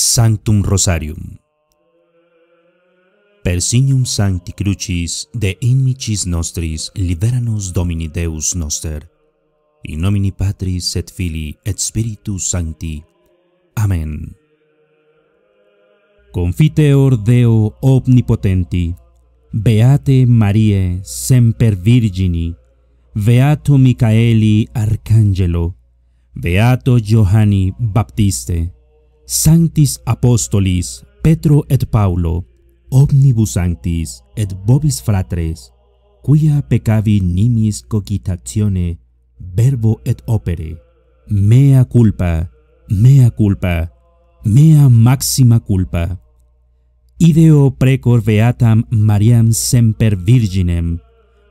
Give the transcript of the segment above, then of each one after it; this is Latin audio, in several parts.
Sanctum Rosarium. Persignum Sancti Crucis de inmicis nostris liberanos Domini Deus noster, in nomini Patris et Filii et Spiritus Sancti. Amen. Confiteor Deo omnipotenti, Beate Marie semper Virgini, Beato Michaeli Arcangelo, Beato Johanni Baptiste, Sanctis apostolis Petro et Paulo omnibus sanctis et vobis fratres quia peccavi nimis cogitatione verbo et opere mea culpa mea culpa mea maxima culpa ideo precor beatam Mariam semper virginem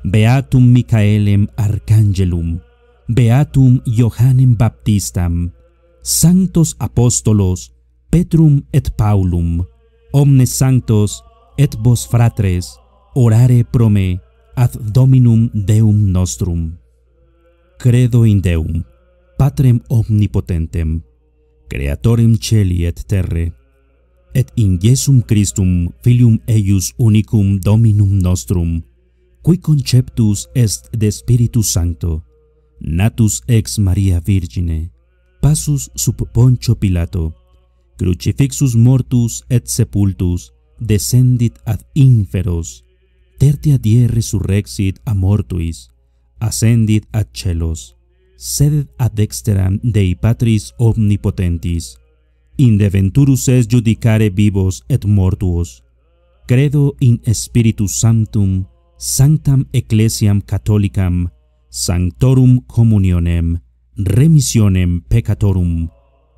beatum Michaelem arcangelum beatum Johannem Baptistam sanctos apostolos Petrum et Paulum omnes sanctos et vos fratres orare pro me ad Dominum Deum nostrum Credo in Deum Patrem omnipotentem creatorem celi et terre et in Iesum Christum filium eius unicum Dominum nostrum qui conceptus est de spiritu sancto natus ex Maria virgine Pasus sub poncho Pilato, crucifixus mortus et sepultus, descendit ad inferos, tertia die resurrexit a mortuis, ascendit ad celos, sedet ad dexteram Dei Patris omnipotentis, in es judicare vivos et mortuos, credo in spiritus sanctum, sanctam ecclesiam catholicam, sanctorum communionem, remissionem peccatorum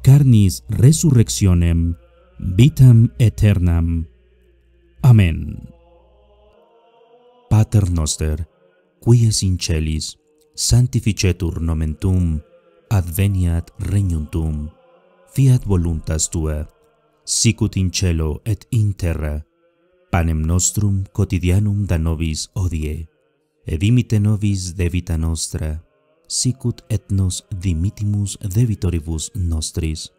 carnis resurrectionem vitam aeternam amen pater noster qui es in celis sanctificetur nomen tum adveniat regnum tuum fiat voluntas tua sicut in cielo et in terra panem nostrum quotidianum da nobis odie et dimitte nobis debita nostra sicut et nos dimitimus debitoribus nostris,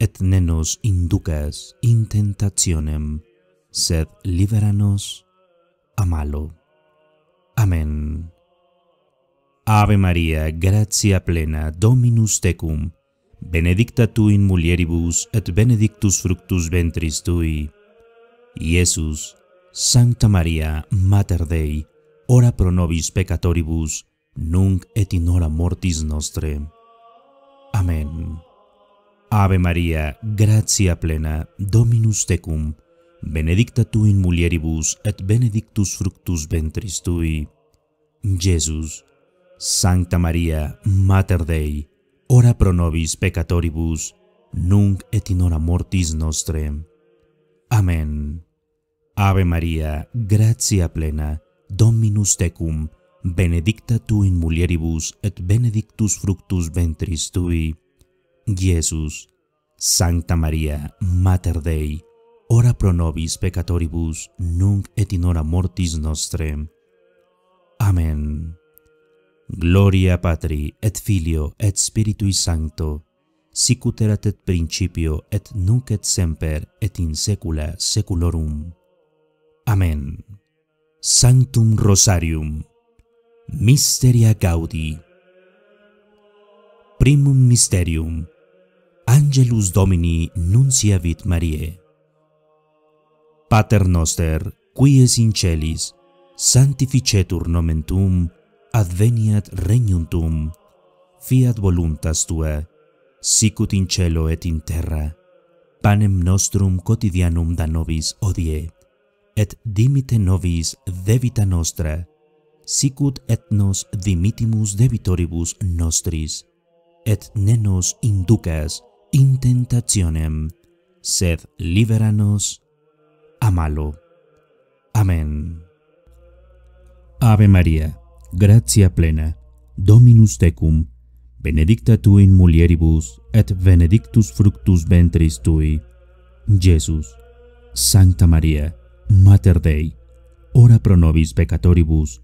et ne nos inducas in tentationem, sed libera nos a malo. Amen. Ave Maria, gratia plena, Dominus tecum, benedicta tu in mulieribus et benedictus fructus ventris tui. Iesus, Santa Maria, Mater Dei, ora pro nobis peccatoribus, nunc et in hora mortis nostre. Amen. Ave Maria, gratia plena, Dominus tecum, benedicta tu in mulieribus et benedictus fructus ventris tui. Jesus, Sancta Maria, Mater Dei, ora pro nobis peccatoribus, nunc et in hora mortis nostre. Amen. Ave Maria, gratia plena, Dominus tecum, benedicta benedicta tu in mulieribus et benedictus fructus ventris tui. Iesus, Sancta Maria, Mater Dei, ora pro nobis peccatoribus, nunc et in hora mortis nostre. Amen. Gloria Patri, et Filio, et Spiritui Sancto, sicut erat et principio, et nunc et semper, et in saecula saeculorum. Amen. Sanctum Rosarium. Misteria Gaudi Primum Mysterium Angelus Domini nuncia vit Marie Pater Noster, qui es in celis, sanctificetur nomen tuum adveniat regnum tuum fiat voluntas tua, sicut in cielo et in terra, panem nostrum COTIDIANUM da nobis odie, et dimite nobis debita nostra, sicut et nos dimitimus debitoribus nostris et ne nos inducas in tentationem sed libera nos a malo amen ave maria gratia plena dominus tecum benedicta tu in mulieribus et benedictus fructus ventris tui jesus sancta maria mater dei ora pro nobis peccatoribus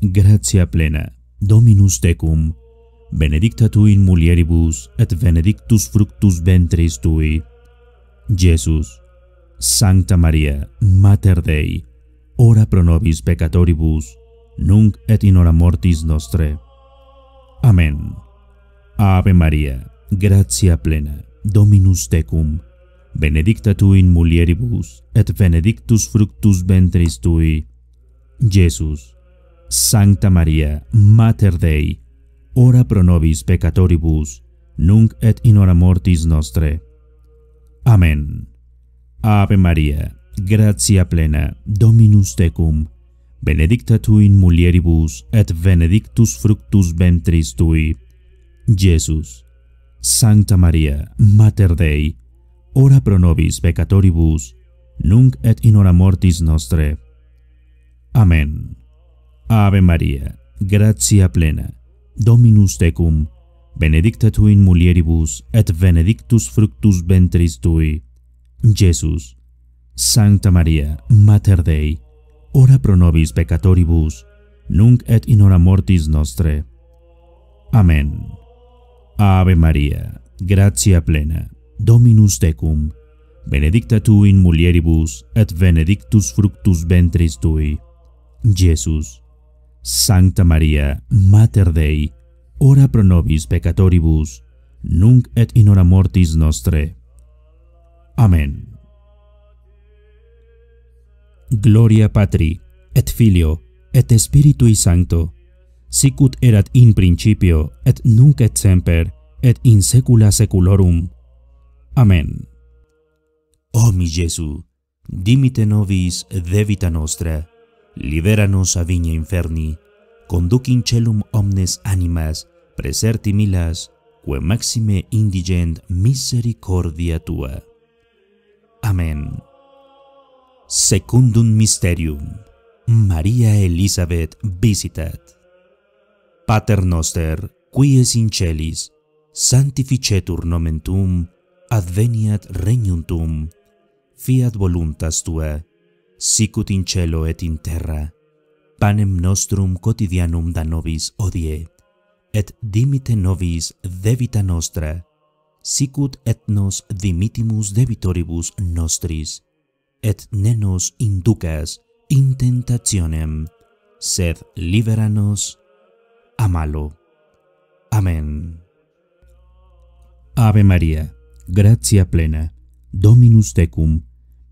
gratia plena, Dominus tecum, benedicta tu in mulieribus, et benedictus fructus ventris tui. Jesus, Sancta Maria, Mater Dei, ora pro nobis peccatoribus, nunc et in hora mortis nostre. Amen. Ave Maria, gratia plena, Dominus tecum, benedicta tu in mulieribus, et benedictus fructus ventris tui. Jesus, Sancta Maria, Sancta Maria, Mater Dei, ora pro nobis peccatoribus, nunc et in hora mortis nostre. Amen. Ave Maria, gratia plena, Dominus tecum, benedicta tu in mulieribus, et benedictus fructus ventris tui. Jesus, Sancta Maria, Mater Dei, ora pro nobis peccatoribus, nunc et in hora mortis nostre. Amen. Amen. Ave Maria, gratia plena, Dominus tecum, benedicta tu in mulieribus, et benedictus fructus ventris tui. Jesus, Sancta Maria, Mater Dei, ora pro nobis peccatoribus, nunc et in hora mortis nostre. Amen. Ave Maria, gratia plena, Dominus tecum, benedicta tu in mulieribus, et benedictus fructus ventris tui. Jesus, Sancta Maria, Mater Dei, ora pro nobis peccatoribus, nunc et in hora mortis nostre. Amen. Gloria Patri, et Filio, et Spiritui Sancto, sicut erat in principio, et nunc et semper, et in saecula saeculorum. Amen. O mi Jesu, dimite nobis debita nostra, Libéranos a Viña Inferni, conduc celum omnes animas, preserti milas, que maxime indigent misericordia tua. Amén. Secundum Mysterium María Elizabeth Visitat Pater Noster, es in celis, sanctificetur nomen adveniat regnum fiat voluntas Tua, sicut in cielo et in terra panem nostrum cotidianum da nobis hodie et dimite nobis debita nostra sicut et nos dimitimus debitoribus nostris et ne nos inducas in tentationem sed libera nos a malo amen ave maria gratia plena dominus tecum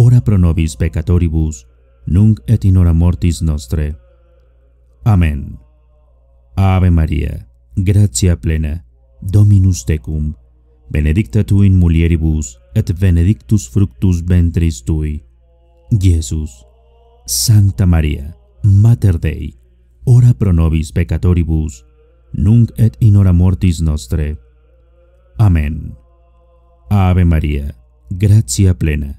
Ora pro nobis peccatoribus, nunc et in hora mortis nostrae. Amen. Ave Maria, gratia plena, Dominus tecum, benedicta tu in mulieribus, et benedictus fructus ventris tui, Iesus. Santa Maria, Mater Dei, ora pro nobis peccatoribus, nunc et in hora mortis nostrae. Amen. Ave Maria, gratia plena,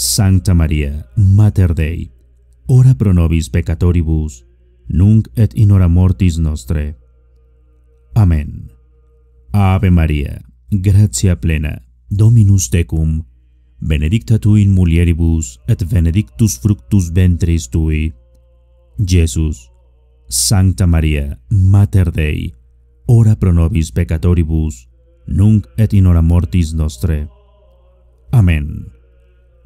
Sancta Maria, Mater Dei, ora pro nobis peccatoribus, nunc et in hora mortis nostre. Amen. Ave Maria, gratia plena, Dominus tecum, benedicta tu in mulieribus, et benedictus fructus ventris tui. Jesus, Sancta Maria, Mater Dei, ora pro nobis peccatoribus, nunc et in hora mortis nostre. Amen. Amen.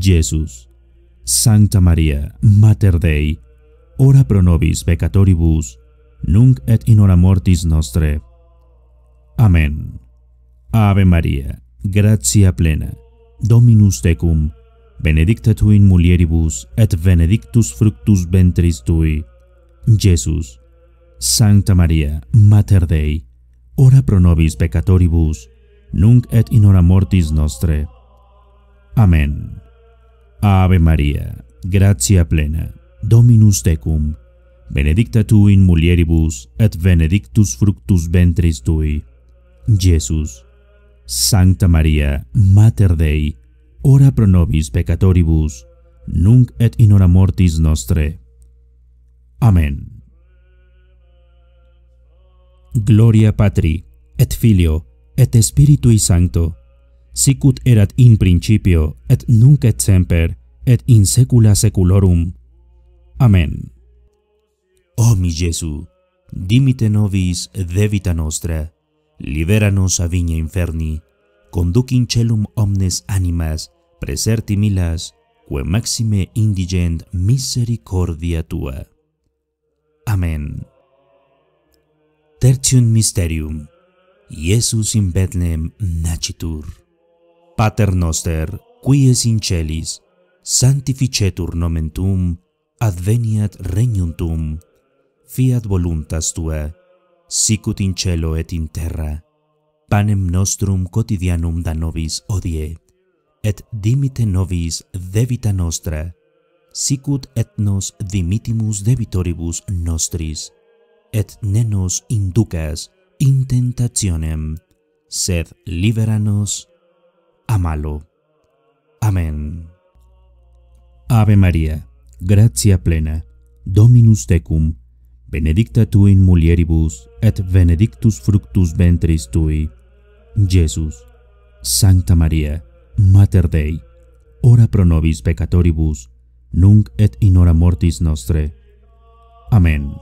Jesús, Santa María, Mater Dei, ora pro nobis peccatoribus, nunc et in hora mortis nostre. Amén. Ave María, gratia plena, Dominus tecum, benedicta tu in mulieribus et benedictus fructus ventris tui. Jesús, Santa María, Mater Dei, ora pro nobis peccatoribus, nunc et in hora mortis nostre. Amén. Ave Maria, gratia plena, Dominus tecum, benedicta tu in mulieribus et benedictus fructus ventris tui, Jesus. Sancta Maria, Mater Dei, ora pro nobis peccatoribus, nunc et in hora mortis nostre. Amen. Gloria Patri, et Filio, et Spiritui Sancto, sicut erat in principio, et nunc et semper, et in secula seculorum. Amen. Oh mi Jesu, dimite nobis debita nostra, liberanos a viña inferni, conducin celum omnes animas, preserti milas, que maxime indigent misericordia tua. Amen. Tertium Mysterium Jesus in Bethlehem nacitur Pater noster, qui es in celis, sanctificetur nomen tuum, adveniat regnum tuum, fiat voluntas tua, sicut in cielo et in terra. Panem nostrum cotidianum da nobis hodie, et dimite nobis debita nostra, sicut et nos dimittimus debitoribus nostris. Et ne nos inducas in tentationem, sed libera nos amalo. Amen. Ave Maria, gratia plena, Dominus tecum, benedicta tu in mulieribus et benedictus fructus ventris tui, Jesus, Sancta Maria, Mater Dei, ora pro nobis peccatoribus, nunc et in hora mortis nostre. Amen.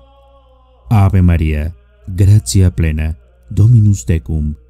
Ave Maria, gratia plena, Dominus tecum, benedicta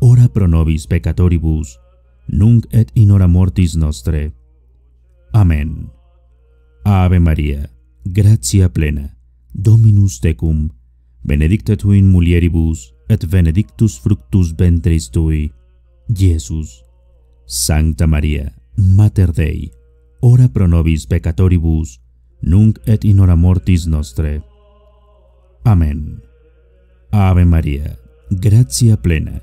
ora pro nobis peccatoribus, nunc et in hora mortis nostre. Amén. Ave María, gracia plena, Dominus tecum, benedicta tu in mulieribus, et benedictus fructus ventris tui, Jesus. Santa María, Mater Dei, ora pro nobis peccatoribus, nunc et in hora mortis nostre. Amén. Ave María, gracia plena,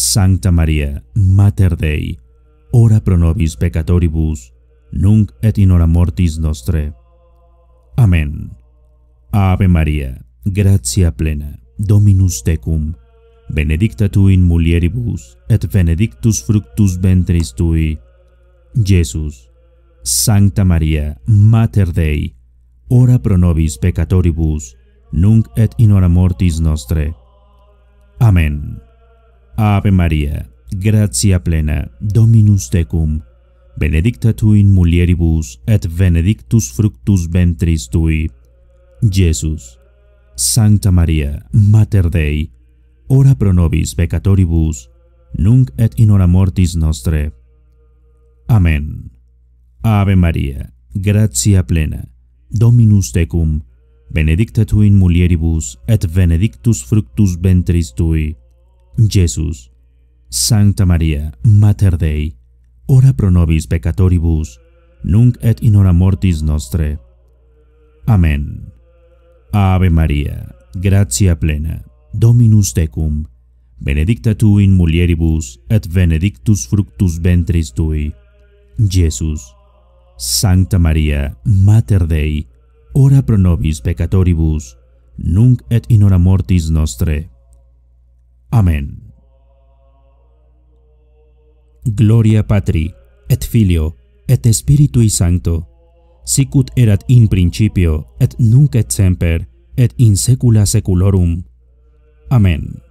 Sancta Maria, Mater Dei, ora pro nobis peccatoribus, nunc et in hora mortis nostre. Amen. Ave Maria, gratia plena, Dominus tecum, benedicta tu in mulieribus, et benedictus fructus ventris tui. Jesus, Sancta Maria, Mater Dei, ora pro nobis peccatoribus, nunc et in hora mortis nostre. Amen. Amen. Ave Maria, gratia plena, Dominus tecum. Benedicta tu in mulieribus et benedictus fructus ventris tui. Jesus, Sancta Maria, Mater Dei, ora pro nobis peccatoribus, nunc et in hora mortis nostre. Amen. Ave Maria, gratia plena, Dominus tecum. Benedicta tu in mulieribus et benedictus fructus ventris tui. Jesús. Santa María, Mater Dei, ora pro nobis peccatoribus, nunc et in hora mortis nostre. Amén. Ave María, Gracia plena, Dominus tecum, benedicta tu in mulieribus, et benedictus fructus ventris tui. Jesús, Santa María, Mater Dei, ora pro nobis peccatoribus, nunc et in hora mortis nostre. Amén. Gloria Patri, et Filio, et y Sancto, sicut erat in principio, et nunc et semper, et in secula seculorum. Amen.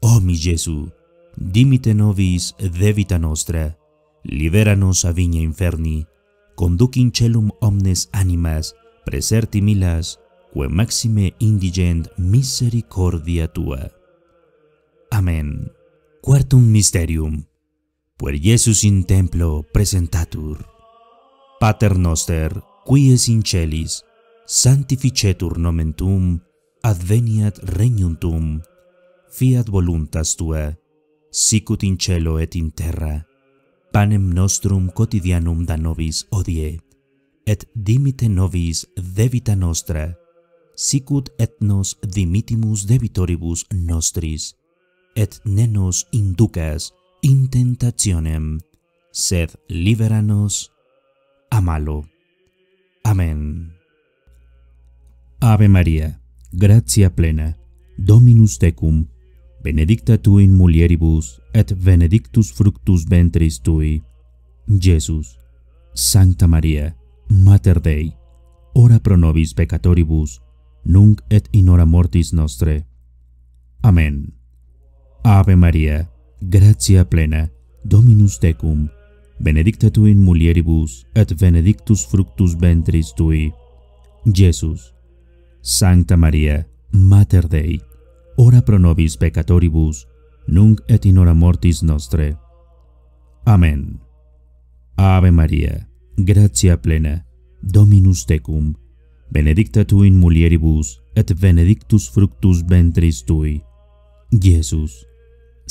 Oh mi Jesu, dimite nobis vita nostra, liberanos a viña inferni, conducin in celum omnes animas, preserti milas, quae maxime indigent misericordia tua. Amen. Quartum Mysterium Puer Jesus in templo presentatur. Pater noster, qui es in celis, sanctificetur nomen tum, adveniat regnum tum, fiat voluntas tua, sicut in cielo et in terra, panem nostrum quotidianum da nobis odie, et dimite nobis debita nostra, sicut et nos dimitimus debitoribus nostris, et ne nos inducas in tentationem sed libera nos a malo amen ave maria gratia plena dominus tecum benedicta tu in mulieribus et benedictus fructus ventris tui jesus sancta maria mater dei ora pro nobis peccatoribus nunc et in hora mortis nostrae amen Ave Maria, gratia plena, Dominus tecum, benedicta tu in mulieribus, et benedictus fructus ventris tui, Jesus. Sancta Maria, Mater Dei, ora pro nobis peccatoribus, nunc et in hora mortis nostre. Amen. Ave Maria, gratia plena, Dominus tecum, benedicta tu in mulieribus, et benedictus fructus ventris tui, Jesus. Jesus.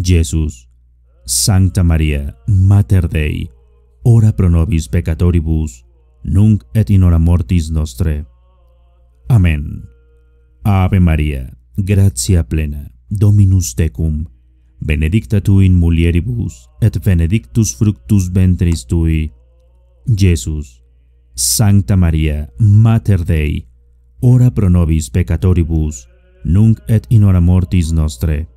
Jesus, Sancta Maria, Mater Dei, ora pro nobis peccatoribus, nunc et in hora mortis nostre. Amen. Ave Maria, gratia plena, Dominus tecum, benedicta tu in mulieribus, et benedictus fructus ventris tui. Jesus, Sancta Maria, Mater Dei, ora pro nobis peccatoribus, nunc et in hora mortis nostre. Amen.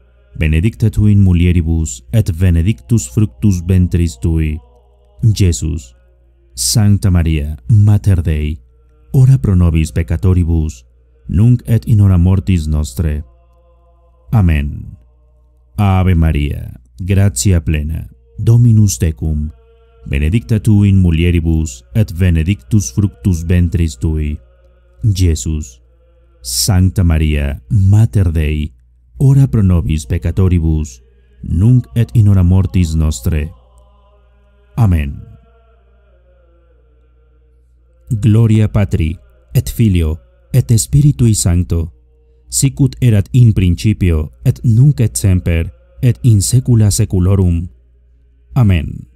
benedicta tu in mulieribus et benedictus fructus ventris tui. Jesus. Santa María, Mater Dei, ora pro nobis peccatoribus, nunc et in hora mortis nostre. Amén. Ave Maria, gratia plena, Dominus tecum, benedicta tu in mulieribus et benedictus fructus ventris tui. Jesus. Santa María, Mater Dei, ora pro nobis peccatoribus, nunc et in hora mortis nostre. Amen. Gloria Patri, et Filio, et Spiritui Sancto, sicut erat in principio, et nunc et semper, et in saecula saeculorum. Amen.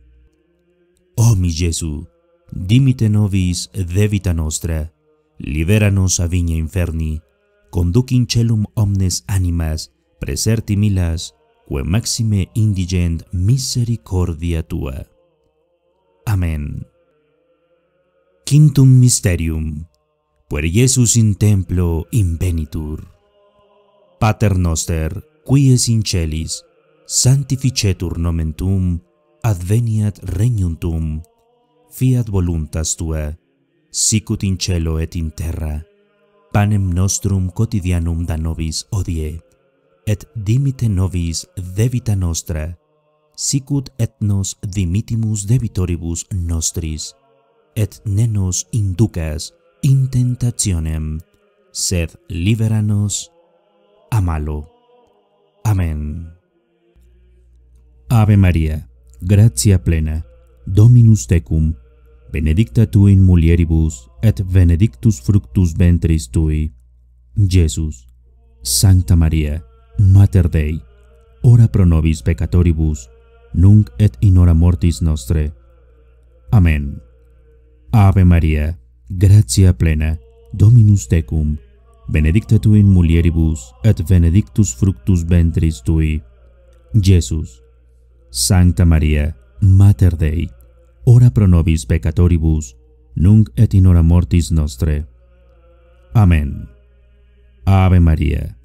O mi dimite nobis debita nostra, libera nos a vigne inferni, conduc in celum omnes animas, preserti milas, que maxime indigent misericordia tua. Amén. Quintum Mysterium, puer Jesus in templo invenitur. Pater noster, quies in celis, sanctificetur nomen adveniat regnum fiat voluntas tua, sicut in cielo et in terra, panem nostrum quotidianum da nobis odie, et dimite nobis debita nostra sicut et nos dimitimus debitoribus nostris et ne nos inducas in tentationem sed libera nos a malo amen ave maria gratia plena dominus tecum benedicta tu in mulieribus et benedictus fructus ventris tui jesus sancta maria Mater Dei, ora pro nobis peccatoribus, nunc et in hora mortis nostre. Amen. Ave Maria, gratia plena, Dominus Tecum, benedicta tu in mulieribus et benedictus fructus ventris tui, Jesus. Sancta Maria, Mater Dei, ora pro nobis peccatoribus, nunc et in hora mortis nostre. Amen. Ave Maria, gratia plena,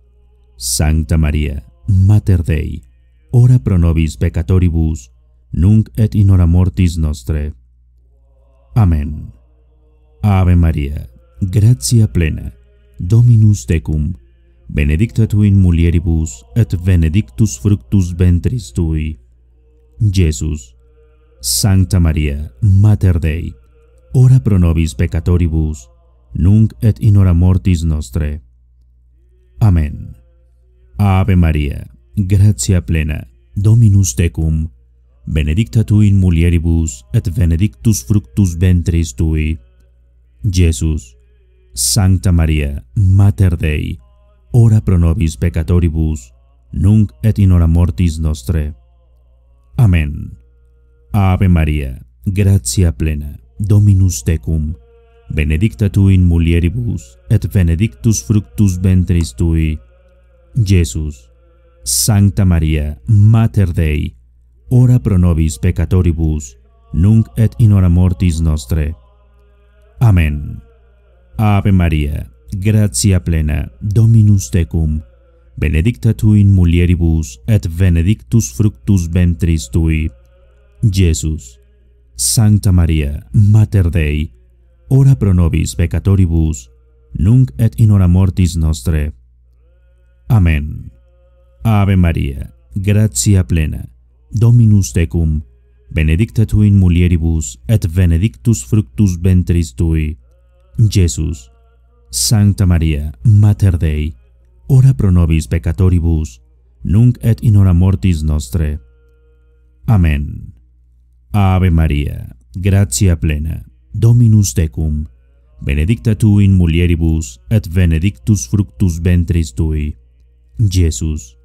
Sancta Maria, Mater Dei, ora pro nobis peccatoribus, nunc et in hora mortis nostre. Amen. Ave Maria, gratia plena, Dominus tecum, benedicta tu in mulieribus et benedictus fructus ventris tui. Jesus, Sancta Maria, Mater Dei, ora pro nobis peccatoribus, nunc et in hora mortis nostre. Amen. Ave Maria, gratia plena, Dominus tecum, benedicta tu in mulieribus et benedictus fructus ventris tui, Jesus, Sancta Maria, Mater Dei, ora pro nobis peccatoribus, nunc et in hora mortis nostre. Amen. Ave Maria, gratia plena, Dominus tecum, benedicta tu in mulieribus, et benedictus fructus ventris tui, Jesus, Sancta Maria, Mater Dei, ora pro nobis peccatoribus, nunc et in hora mortis nostre. Amen. Ave Maria, gratia plena, Dominus tecum, benedicta tu in mulieribus, et benedictus fructus ventris tui. Jesus, Sancta Maria, Mater Dei, ora pro nobis peccatoribus, nunc et in hora mortis nostre. Amen. Amen. Ave Maria, gratia plena, Dominus tecum, benedicta tu in mulieribus et benedictus fructus ventris tui, Jesus. Sancta Maria, Mater Dei, ora pro nobis peccatoribus, nunc et in hora mortis nostre. Amen. Ave Maria, gratia plena, Dominus tecum, benedicta tu in mulieribus et benedictus fructus ventris tui, Jesus.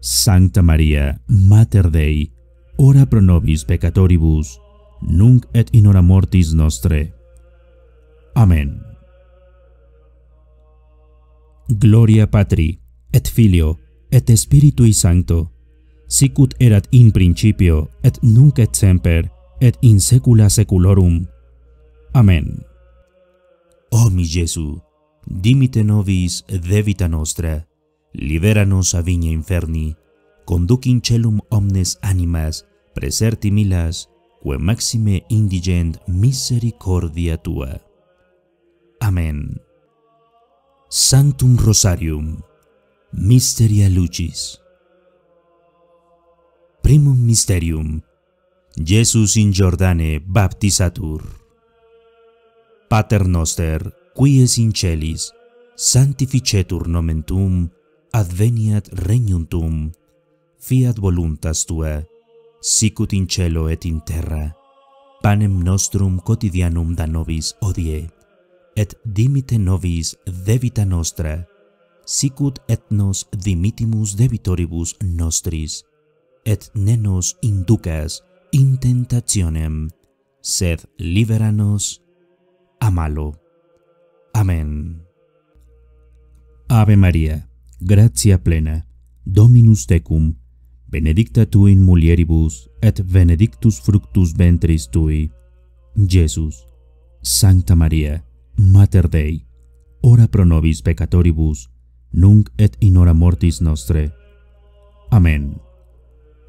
Sancta Maria, Mater Dei, ora pro nobis peccatoribus, nunc et in hora mortis nostre. Amen. Gloria Patri, et Filio, et Spiritui Sancto, sicut erat in principio, et nunc et semper, et in saecula saeculorum. Amen. O oh, mi Jesu, dimite nobis debita nostra, Libéranos a Viña Inferni, conduc celum omnes animas, preserti milas, que maxime indigent misericordia tua. Amén. Sanctum Rosarium, Mysteria Lucis. Primum Mysterium, Jesus in Jordane Baptisatur. Pater noster, qui es in celis, sanctificetur nomen adveniat regnum tuum, fiat voluntas tua, sicut in cielo et in terra, panem nostrum quotidianum da nobis odie, et dimite nobis debita nostra, sicut et nos dimitimus debitoribus nostris, et ne nos inducas in tentationem, sed libera nos a malo. Amen. Ave Maria gratia plena, Dominus tecum, benedicta tu in mulieribus, et benedictus fructus ventris tui. Jesus, Sancta Maria, Mater Dei, ora pro nobis peccatoribus, nunc et in hora mortis nostre. Amen.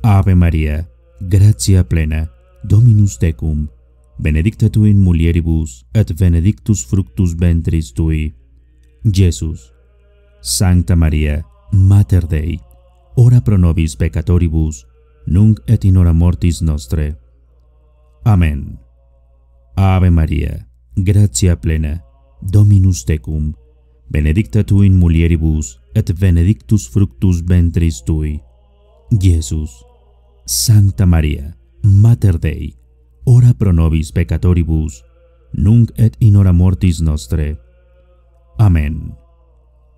Ave Maria, gratia plena, Dominus tecum, benedicta tu in mulieribus, et benedictus fructus ventris tui. Jesus, Sancta Maria, Mater Dei, ora pro nobis peccatoribus, nunc et in hora mortis nostre. Amen. Ave Maria, gratia plena, Dominus tecum, benedicta tu in mulieribus, et benedictus fructus ventris tui. Jesus, Sancta Maria, Mater Dei, ora pro nobis peccatoribus, nunc et in hora mortis nostre. Amen. Amen.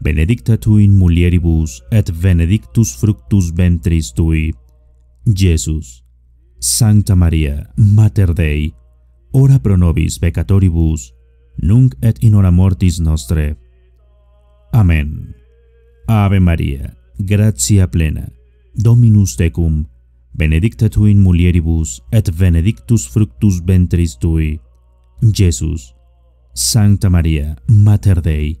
benedicta tu in mulieribus et benedictus fructus ventris tui. Jesus, Santa María, Mater Dei, ora pro nobis peccatoribus, nunc et in hora mortis nostre. Amen. Ave María, gratia plena, Dominus tecum, benedicta tu in mulieribus, et benedictus fructus ventris tui. Jesus, Santa María, Mater Dei,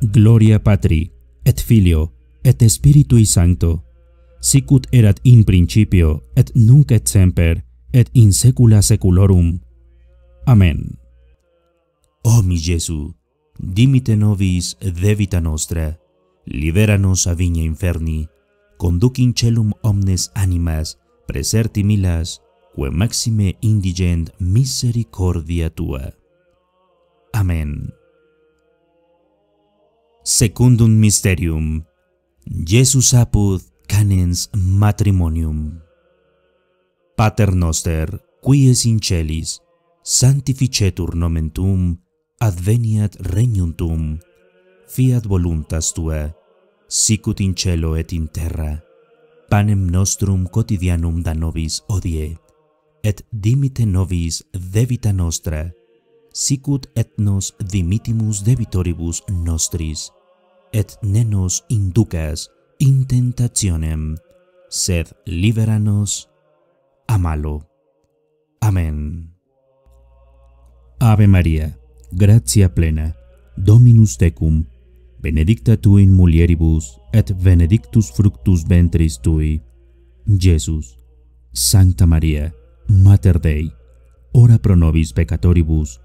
Gloria Patri, et Filio, et y Sancto, sicut erat in principio, et nunc et semper, et in secula seculorum. Amen. Oh mi Jesús, dimite nobis debita nostra, liberanos a viña inferni, conduc in celum omnes animas, preserti milas, que maxime indigent misericordia tua. Amén. Secundum Mysterium Jesus apud canens matrimonium Pater noster, qui es in celis, sanctificetur nomen tum, adveniat regnum tuum fiat voluntas tua, sicut in cielo et in terra, panem nostrum quotidianum da nobis odie, et dimite nobis debita nostra, sicut et nos dimitimus debitoribus nostris et ne nos inducas in tentationem sed libera nos a malo amen ave maria gratia plena dominus tecum benedicta tu in mulieribus et benedictus fructus ventris tui jesus sancta maria mater dei ora pro nobis peccatoribus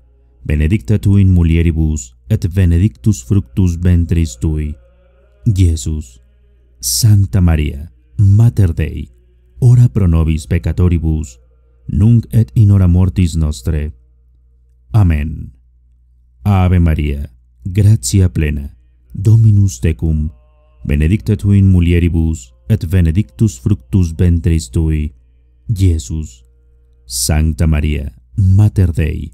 benedicta tu in mulieribus, et benedictus fructus ventris tui. Jesús, Santa María, Mater Dei, ora pro nobis peccatoribus, nunc et in hora mortis nostre. Amén. Ave María, gratia plena, Dominus tecum, benedicta tu in mulieribus, et benedictus fructus ventris tui. Jesús, Santa María, Mater Dei,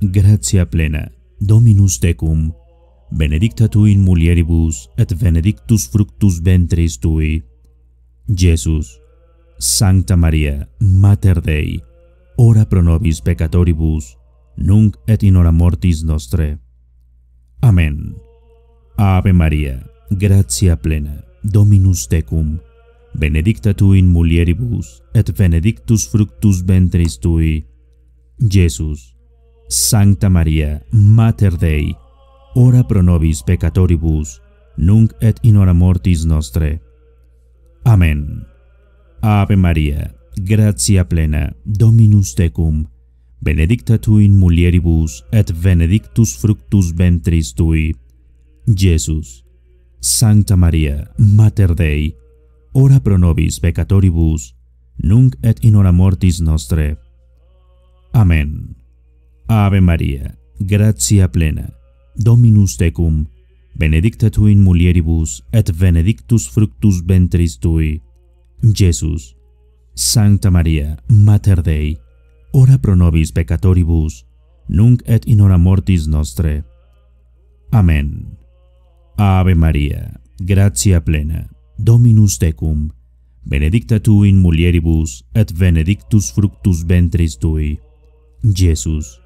gratia plena, Dominus tecum, benedicta tu in mulieribus, et benedictus fructus ventris tui. Jesus, Sancta Maria, Mater Dei, ora pro nobis peccatoribus, nunc et in hora mortis nostre. Amen. Ave Maria, gratia plena, Dominus tecum, benedicta tu in mulieribus, et benedictus fructus ventris tui. Jesus, Sancta Maria, Mater Dei, ora pro nobis peccatoribus, nunc et in hora mortis nostre. Amen. Ave Maria, gratia plena, Dominus tecum, benedicta tu in mulieribus et benedictus fructus ventris tui. Jesus, Sancta Maria, Mater Dei, ora pro nobis peccatoribus, nunc et in hora mortis nostre. Amen. Ave Maria, gratia plena, Dominus tecum, benedicta tu in mulieribus, et benedictus fructus ventris tui. Jesus, Sancta Maria, Mater Dei, ora pro nobis peccatoribus, nunc et in hora mortis nostre. Amen. Ave Maria, gratia plena, Dominus tecum, benedicta tu in mulieribus, et benedictus fructus ventris tui. Jesus,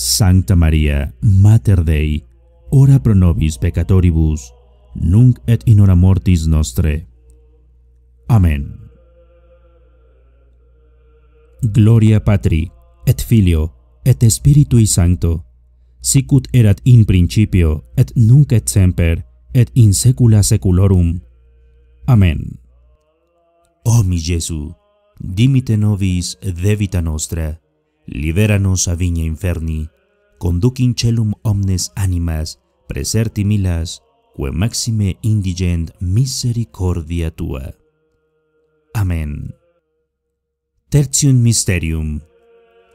Sancta Maria, Mater Dei, ora pro nobis peccatoribus, nunc et in hora mortis nostre. Amen. Gloria Patri, et Filio, et Spiritui Sancto, sicut erat in principio, et nunc et semper, et in saecula saeculorum. Amen. O mi Jesu, dimite nobis debita nostra, Libéranos a Viña Inferni, conducin celum omnes animas, preserti milas, que maxime indigent misericordia tua. Amén. Tertium Mysterium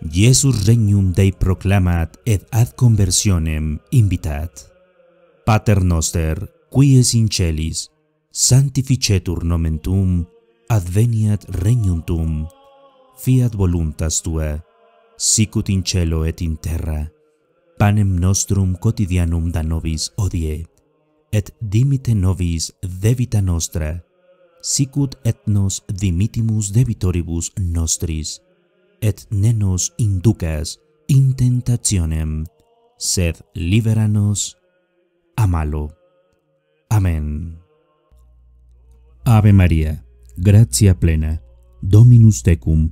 Jesus Regnum Dei proclamat et ad conversionem invitat. Pater noster, qui es in celis, sanctificetur nomen tuum, adveniat regnum tuum, fiat voluntas tua, sicut in cielo et in terra. Panem nostrum quotidianum da nobis odie, et dimite nobis debita nostra, sicut et nos dimitimus debitoribus nostris, et ne nos inducas in tentationem, sed libera nos a malo. Amen. Ave Maria, gratia plena, Dominus tecum,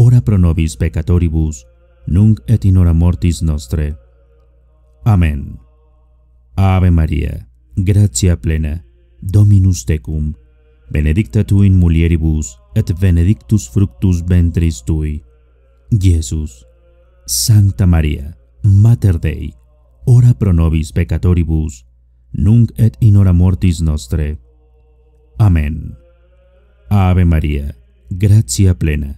Ora pro nobis peccatoribus, nunc et in hora mortis nostrae. Amen. Ave Maria, gratia plena, Dominus tecum, benedicta tu in mulieribus, et benedictus fructus ventris tui, Iesus. Santa Maria, Mater Dei, ora pro nobis peccatoribus, nunc et in hora mortis nostrae. Amen. Ave Maria, gratia plena,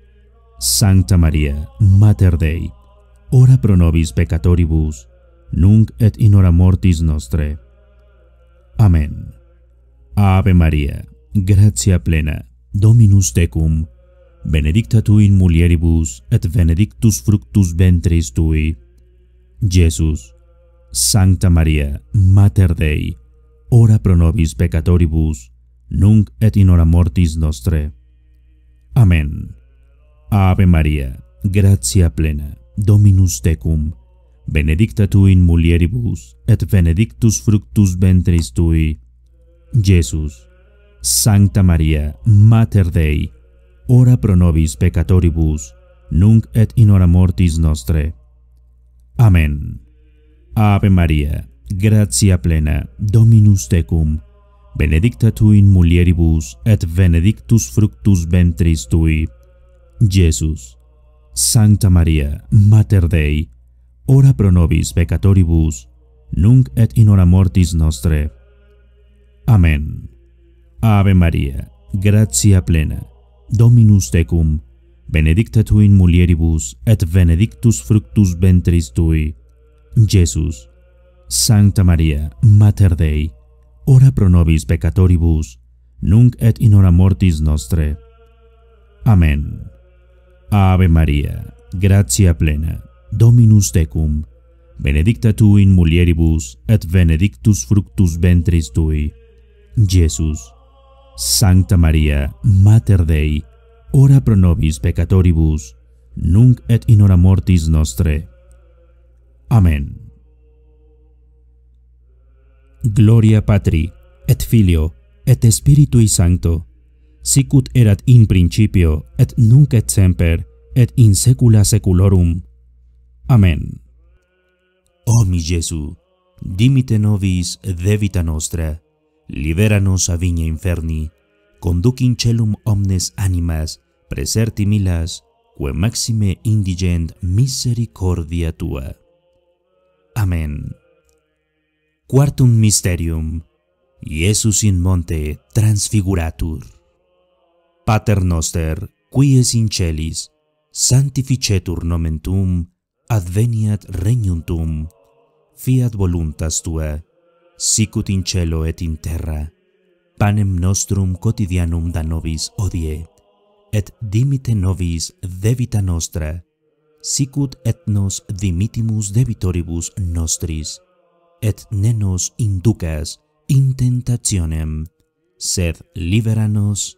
Sancta Maria, Mater Dei, ora pro nobis peccatoribus, nunc et in hora mortis nostre. Amen. Ave Maria, gratia plena, Dominus tecum, benedicta tu in mulieribus, et benedictus fructus ventris tui. Jesus, Sancta Maria, Mater Dei, ora pro nobis peccatoribus, nunc et in hora mortis nostre. Amen. Amen. Ave Maria, gratia plena, Dominus tecum, benedicta tu in mulieribus, et benedictus fructus ventris tui, Jesus, Sancta Maria, Mater Dei, ora pro nobis peccatoribus, nunc et in hora mortis nostre. Amen. Ave Maria, gratia plena, Dominus tecum, benedicta tu in mulieribus, et benedictus fructus ventris tui, Jesús. Santa María, Mater Dei, ora pro nobis peccatoribus, nunc et in hora mortis nostre. Amén. Ave María, gratia plena, Dominus tecum, benedicta tu in mulieribus et benedictus fructus ventris tui. Jesús. Santa María, Mater Dei, ora pro nobis peccatoribus, nunc et in hora mortis nostre. Amén. Ave María, gracia plena, Dominus tecum, benedicta tu in mulieribus et benedictus fructus ventris tui. Jesús, Santa María, Mater Dei, ora pro nobis peccatoribus, nunc et in hora mortis nostre. Amén. Gloria Patri, et Filio, et y Santo. sicut erat in principio, et nunc et semper, et in saecula saeculorum. Amen. O mi Gesù, dimite nobis debita nostra, libera nos a vigne inferni, conduc in celum omnes animas, preserti milas, quae maxime indigent misericordia tua. Amen. Quartum Mysterium Iesus in monte transfiguratur. Pater noster, qui es in celis, sanctificetur nomen tuum, adveniat regnum tuum, fiat voluntas tua, sicut in cielo et in terra. Panem nostrum quotidianum da nobis odie, et dimite nobis debita nostra, sicut et nos dimitimus debitoribus nostris, et ne nos inducas in tentationem, sed libera nos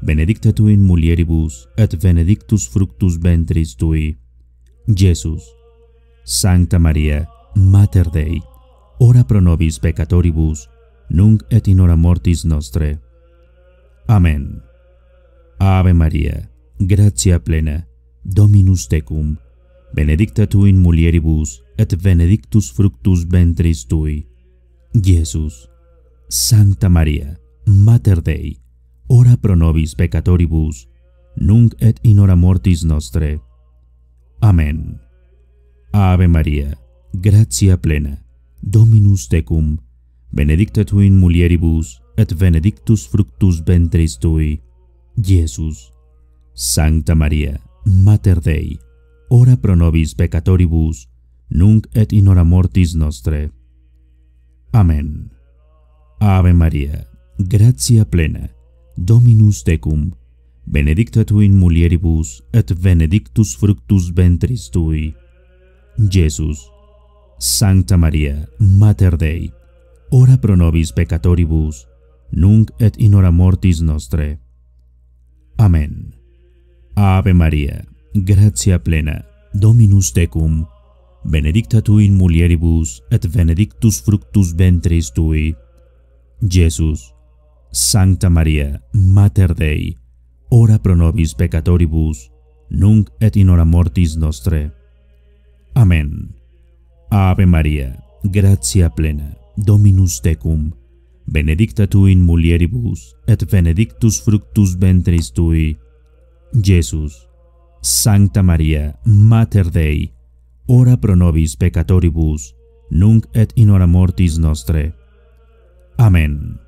benedicta tu in mulieribus et benedictus fructus ventris tui. Jesus, Sancta Maria, Mater Dei, ora pro nobis peccatoribus, nunc et in hora mortis nostre. Amen. Ave Maria, gratia plena, Dominus tecum, benedicta tu in mulieribus et benedictus fructus ventris tui. Jesus, Sancta Maria, Mater Dei, ora pro nobis peccatoribus, nunc et in hora mortis nostre. Amén. Ave Maria, gracia plena, Dominus tecum, benedicta tu in mulieribus, et benedictus fructus ventris tui, Jesus Santa Maria, Mater Dei, ora pro nobis peccatoribus, nunc et in hora mortis nostre. Amén. Ave Maria, gracia plena, Dominus tecum, benedicta tu in mulieribus, et benedictus fructus ventris tui. Jesus, Sancta Maria, Mater Dei, ora pro nobis peccatoribus, nunc et in hora mortis nostre. Amen. Ave Maria, gratia plena, Dominus tecum, benedicta tu in mulieribus, et benedictus fructus ventris tui. Jesus, Sancta Maria, Mater Dei, ora pro nobis peccatoribus, nunc et in hora mortis nostre. Amen. Ave Maria, gratia plena, Dominus tecum, benedicta tu in mulieribus, et benedictus fructus ventris tui. Jesus, Sancta Maria, Mater Dei, ora pro nobis peccatoribus, nunc et in hora mortis nostre. Amen. Amen.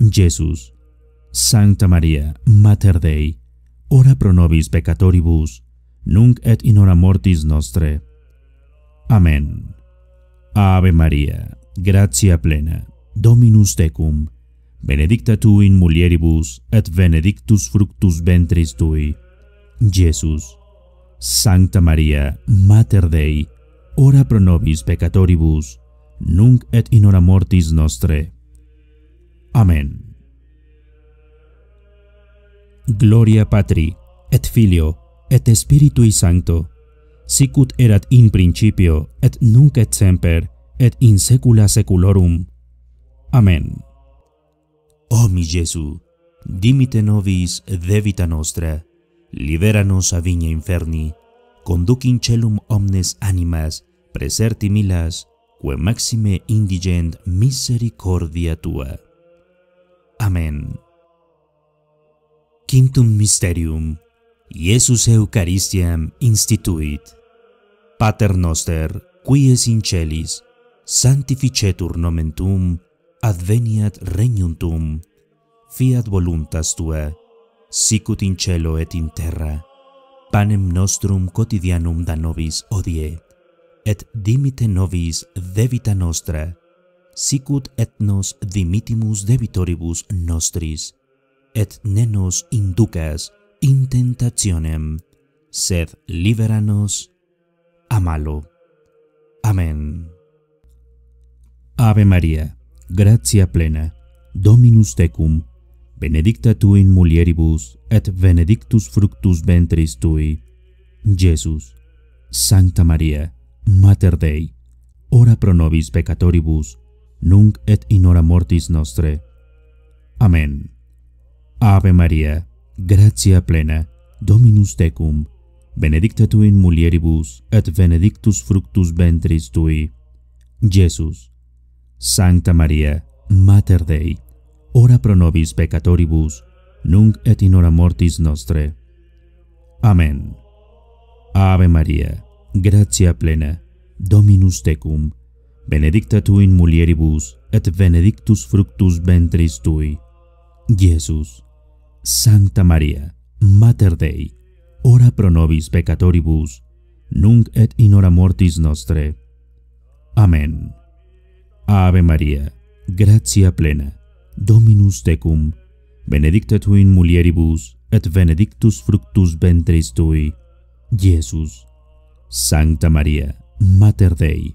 Jesús, Santa María, Mater Dei, ora pro nobis peccatoribus, nunc et in hora mortis nostre. Amén. Ave María, Gracia plena, Dominus tecum, benedicta tu in mulieribus, et benedictus fructus ventris tui. Jesús, Santa María, Mater Dei, ora pro nobis peccatoribus, nunc et in hora mortis nostre. Amén. Gloria Patri, et Filio, et y Sancto, sicut erat in principio, et nunc et semper, et in secula seculorum. Amén. Oh mi Jesu, dimite nobis debita nostra, liberanos a viña inferni, conducin in celum omnes animas, preserti milas, que maxime indigent misericordia tua. Amen. Quintum Mysterium Iesus Eucharistiam instituit Pater Noster, qui es in celis, sanctificetur nomen tum, adveniat regnum tum, fiat voluntas tua, sicut in cielo et in terra, panem nostrum quotidianum da nobis odie, et dimite nobis debita nostra, sicut et nos dimitimus debitoribus nostris et ne nos inducas in tentationem sed libera nos a malo amen ave maria gratia plena dominus tecum benedicta tu in mulieribus et benedictus fructus ventris tui jesus sancta maria mater dei ora pro nobis peccatoribus nunc et in hora mortis nostre. Amen. Ave Maria, gratia plena, Dominus tecum, benedicta tu in mulieribus, et benedictus fructus ventris tui. Jesus, Sancta Maria, Mater Dei, ora pro nobis peccatoribus, nunc et in hora mortis nostre. Amen. Ave Maria, gratia plena, Dominus tecum, benedicta benedicta tu in mulieribus, et benedictus fructus ventris tui. Jesús, Santa María, Mater Dei, ora pro nobis peccatoribus, nunc et in hora mortis nostre. Amén. Ave María, Gracia plena, Dominus tecum, benedicta tu in mulieribus, et benedictus fructus ventris tui. Jesús, Santa María, Mater Dei,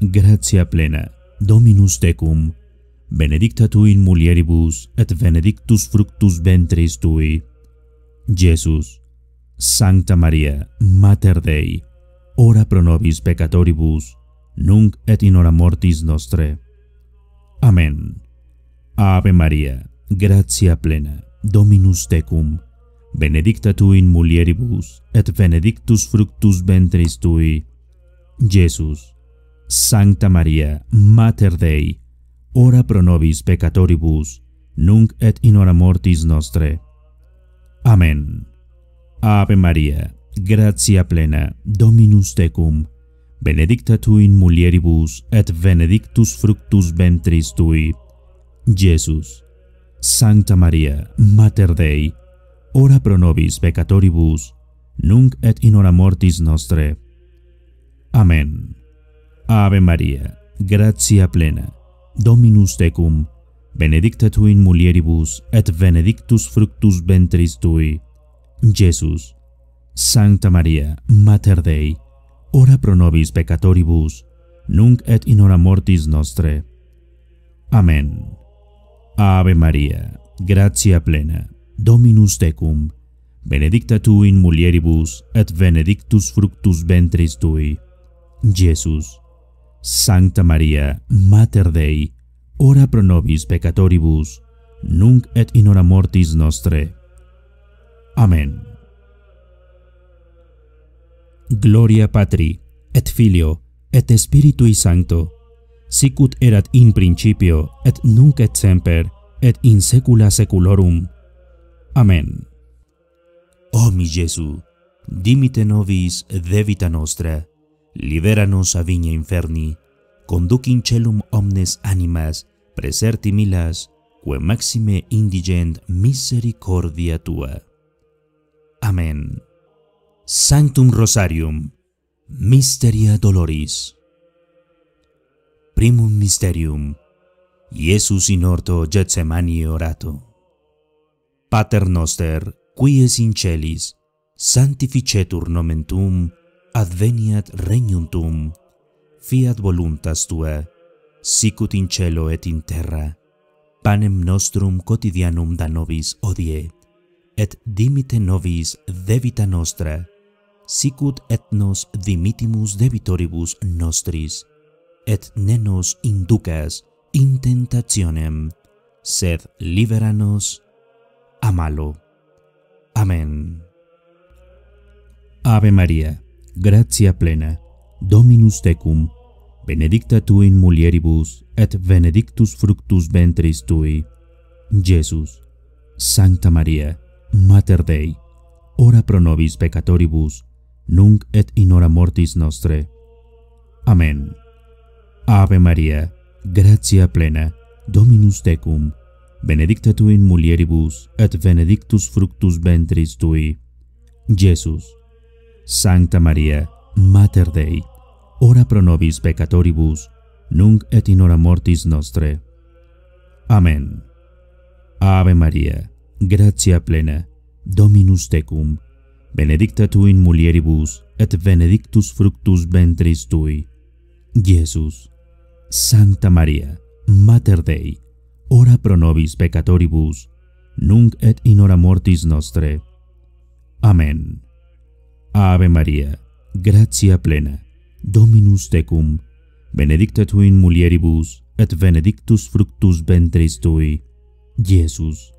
gratia plena, Dominus tecum, benedicta tu in mulieribus, et benedictus fructus ventris tui. Jesus, Sancta Maria, Mater Dei, ora pro nobis peccatoribus, nunc et in hora mortis nostre. Amen. Ave Maria, gratia plena, Dominus tecum, benedicta tu in mulieribus, et benedictus fructus ventris tui. Jesus, Sancta Maria, Sancta Maria, Mater Dei, ora pro nobis peccatoribus, nunc et in hora mortis nostre. Amen. Ave Maria, gratia plena, Dominus tecum, benedicta tu in mulieribus, et benedictus fructus ventris tui. Jesus, Sancta Maria, Mater Dei, ora pro nobis peccatoribus, nunc et in hora mortis nostre. Amen. Amen. Ave Maria, gratia plena, Dominus tecum, benedicta tu in mulieribus et benedictus fructus ventris tui, Jesus. Sancta Maria, mater Dei, ora pro nobis peccatoribus, nunc et in hora mortis nostre. Amen. Ave Maria, gratia plena, Dominus tecum, benedicta tu in mulieribus et benedictus fructus ventris tui, Jesus. Sancta Maria, Mater Dei, ora pro nobis peccatoribus, nunc et in hora mortis nostre. Amen. Gloria Patri, et Filio, et Spiritui Sancto, sicut erat in principio, et nunc et semper, et in saecula saeculorum. Amen. O mi Jesu, dimite nobis debita nostra, Libéranos a Viña Inferni, conduc celum omnes animas, preserti milas, que maxime indigent misericordia tua. Amén. Sanctum Rosarium, Misteria Doloris. Primum Mysterium, Jesus in orto Getsemani orato. Pater noster, qui es in celis, santificetur nomen adveniat regnum tuum, fiat voluntas tua, sicut in cielo et in terra. Panem nostrum quotidianum da nobis odie, et dimite nobis debita nostra, sicut et nos dimitimus debitoribus nostris, et ne nos inducas in tentationem, sed libera nos a malo. Amen. Ave Maria gratia plena, Dominus tecum, benedicta tu in mulieribus, et benedictus fructus ventris tui, Jesus, Sancta Maria, Mater Dei, ora pro nobis peccatoribus, nunc et in hora mortis nostre. Amen. Ave Maria, gratia plena, Dominus tecum, benedicta tu in mulieribus, et benedictus fructus ventris tui, Jesus, Sancta Maria, Mater Dei, ora pro nobis peccatoribus, nunc et in hora mortis nostre. Amen. Ave Maria, gratia plena, Dominus tecum, benedicta tu in mulieribus, et benedictus fructus ventris tui. Jesus, Sancta Maria, Mater Dei, ora pro nobis peccatoribus, nunc et in hora mortis nostre. Amen. Ave Maria, gratia plena, Dominus tecum, benedicta tu in mulieribus et benedictus fructus ventris tui, Jesus.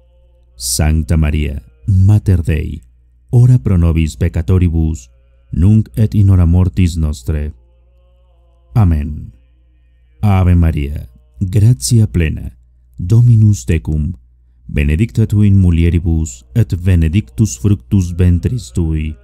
Sancta Maria, Mater Dei, ora pro nobis peccatoribus, nunc et in hora mortis nostre. Amen. Ave Maria, gratia plena, Dominus tecum, benedicta tu in mulieribus et benedictus fructus ventris tui, Jesus.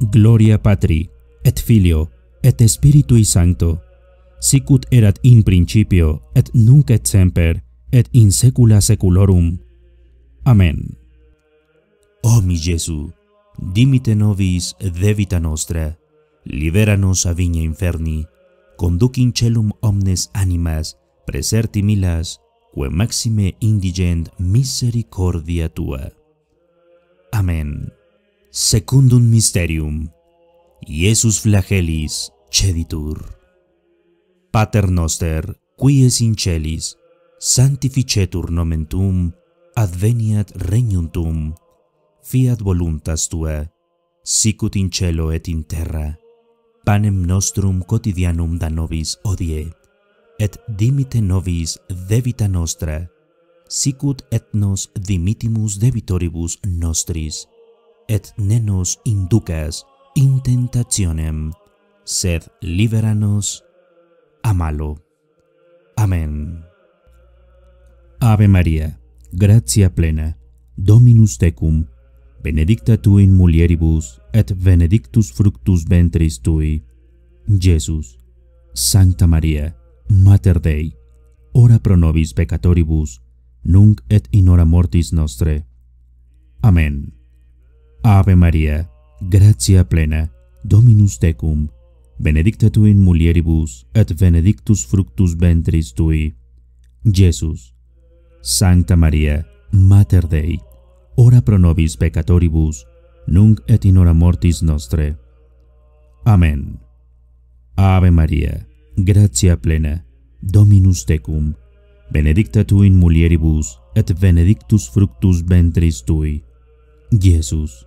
Gloria Patri, et Filio, et Espiritui Sancto, sicut erat in principio, et nunc et semper, et in saecula saeculorum. Amen. O mi Jesu, dimite nobis debita nostra, libera nos a vigna inferni, conduc in celum omnes animas, preserti milas, quae maxime indigent misericordia tua. Amen. Secundum Mysterium Iesus Flagellis Ceditur Pater Noster, qui es in celis, sanctificetur nomen tum, adveniat regnum tuum fiat voluntas tua, sicut in cielo et in terra, panem nostrum quotidianum da nobis odie, et dimite nobis debita nostra, sicut et nos dimitimus debitoribus nostris, et ne nos inducas in tentationem, sed libera nos a malo. Amen. Ave Maria, gratia plena, Dominus tecum, benedicta tu in mulieribus et benedictus fructus ventris tui, Jesus, Sancta Maria, Mater Dei, ora pro nobis peccatoribus, nunc et in hora mortis nostre. Amen. Ave Maria, gratia plena, Dominus tecum, benedicta tu in mulieribus, et benedictus fructus ventris tui, Jesus. Sancta Maria, Mater Dei, ora pro nobis peccatoribus, nunc et in hora mortis nostre. Amen. Ave Maria, gratia plena, Dominus tecum, benedicta tu in mulieribus, et benedictus fructus ventris tui, Jesus. Jesus.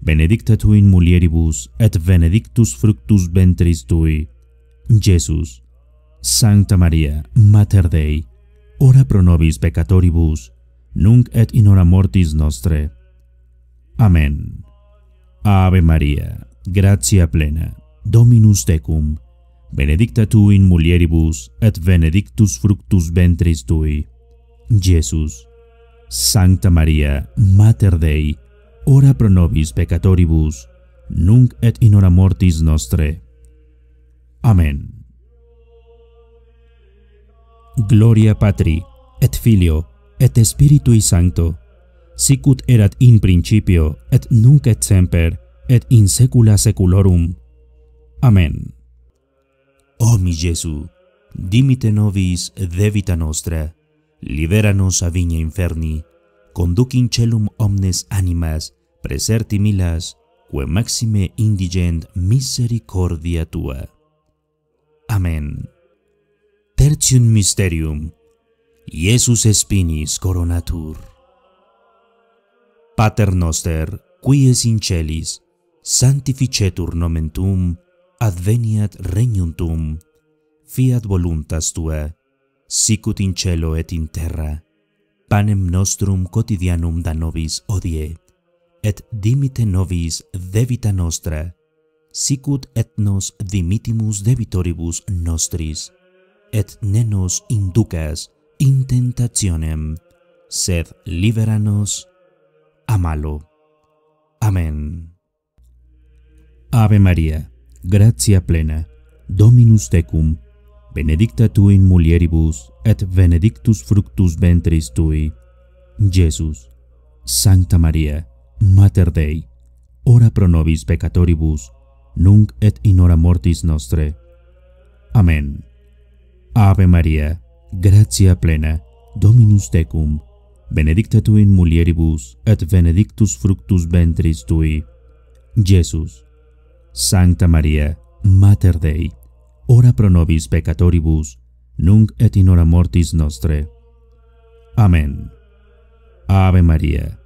benedicta tu in mulieribus et benedictus fructus ventris tui. Jesús, Santa María, Mater Dei, ora pro nobis peccatoribus, nunc et in hora mortis nostre. Amén. Ave María, gratia plena, Dominus tecum, benedicta tu in mulieribus et benedictus fructus ventris tui. Jesús, Santa María, Mater Dei, Ora pro nobis peccatoribus, nunc et in hora mortis nostrae. Amen. Gloria Patri, et Filio, et Spiritui Sancto. Sicut erat in principio, et nunc et semper, et in saecula saeculorum. Amen. O mi Jesu, dimite nobis debita nostra, libera nos a vinna inferni, conducin celum omnes animas preserti milas, quae maxime indigent misericordia tua. Amen. Tertium Mysterium Iesus Espinis coronatur. Pater noster, qui es in celis, sanctificetur nomen tum, adveniat regnum tum, fiat voluntas tua, sicut in cielo et in terra, panem nostrum quotidianum da nobis odie, et dimite novis debita nostra, sicut et nos dimitimus debitoribus nostris, et ne nos inducas in tentationem, sed libera nos a malo. Amen. Ave Maria, gratia plena, Dominus tecum, benedicta tu in mulieribus, et benedictus fructus ventris tui, Jesus, Santa Maria, Mater Dei, ora pro nobis peccatoribus, nunc et in hora mortis nostre. Amen. Ave Maria, gratia plena, Dominus tecum, benedicta tu in mulieribus, et benedictus fructus ventris tui. Jesus, Sancta Maria, Mater Dei, ora pro nobis peccatoribus, nunc et in hora mortis nostre. Amen. Ave Maria, gratia plena,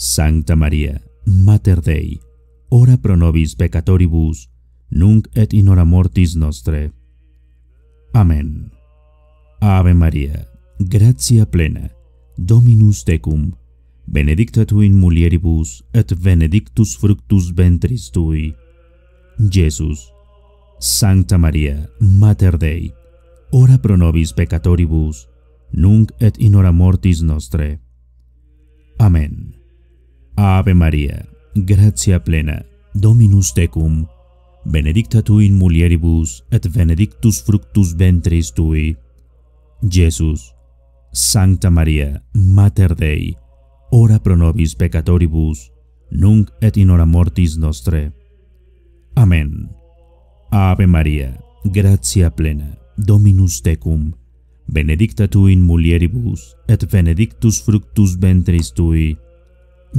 Sancta Maria, Mater Dei, ora pro nobis peccatoribus, nunc et in hora mortis nostre. Amen. Ave Maria, gratia plena, Dominus tecum, benedicta tu in mulieribus et benedictus fructus ventris tui. Jesus, Sancta Maria, Mater Dei, ora pro nobis peccatoribus, nunc et in hora mortis nostre. Amen. Ave Maria, gratia plena, Dominus tecum, benedicta tu in mulieribus et benedictus fructus ventris tui, Jesus, Sancta Maria, Mater Dei, ora pro nobis peccatoribus, nunc et in hora mortis nostre. Amen. Ave Maria, gratia plena, Dominus tecum, benedicta tu in mulieribus et benedictus fructus ventris tui,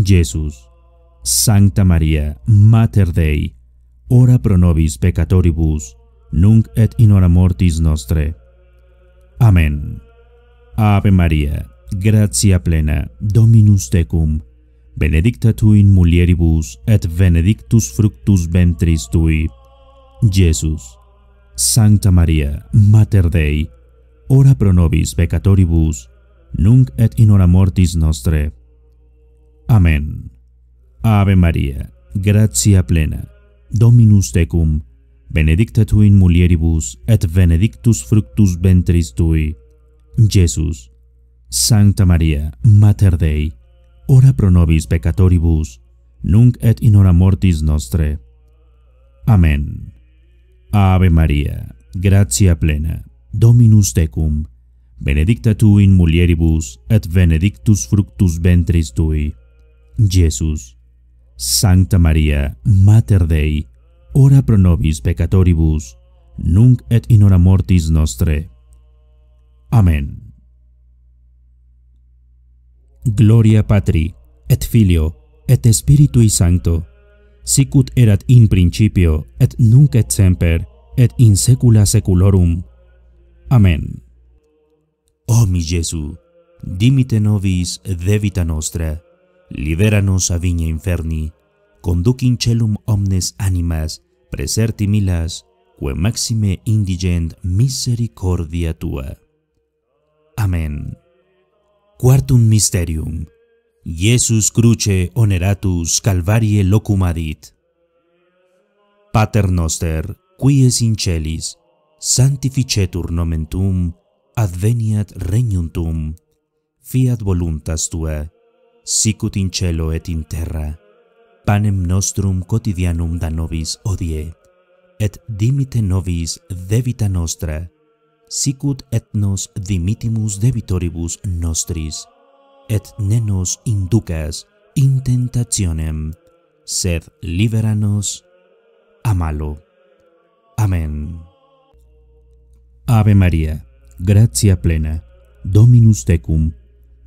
Jesus, Sancta Maria, Mater Dei, ora pro nobis peccatoribus, nunc et in hora mortis nostre. Amen. Ave Maria, gratia plena, Dominus tecum, benedicta tu in mulieribus, et benedictus fructus ventris tui. Jesus, Sancta Maria, Mater Dei, ora pro nobis peccatoribus, nunc et in hora mortis nostre. Amen. Amen. Ave Maria, gratia plena, Dominus tecum, benedicta tu in mulieribus et benedictus fructus ventris tui, Jesus. Sancta Maria, Mater Dei, ora pro nobis peccatoribus, nunc et in hora mortis nostre. Amen. Ave Maria, gratia plena, Dominus tecum, benedicta tu in mulieribus et benedictus fructus ventris tui, Jesus. Sancta Maria, Mater Dei, ora pro nobis peccatoribus, nunc et in hora mortis nostre. Amen. Gloria Patri, et Filio, et Spiritui Sancto, sicut erat in principio, et nunc et semper, et in saecula saeculorum. Amen. O mi Jesu, dimite nobis debita nostra, Libéranos a Viña Inferni, conducin celum omnes animas, preserti milas, que maxime indigent misericordia tua. Amén. Quartum Mysterium. Jesus cruce oneratus calvarie locum adit. Pater noster, quies in celis, sanctificetur nomen adveniat regnum fiat voluntas tua, sicut in cielo et in terra panem nostrum cotidianum da nobis hodie et dimite nobis debita nostra sicut et nos dimitimus debitoribus nostris et ne nos inducas in tentationem sed libera nos a malo amen ave maria gratia plena dominus tecum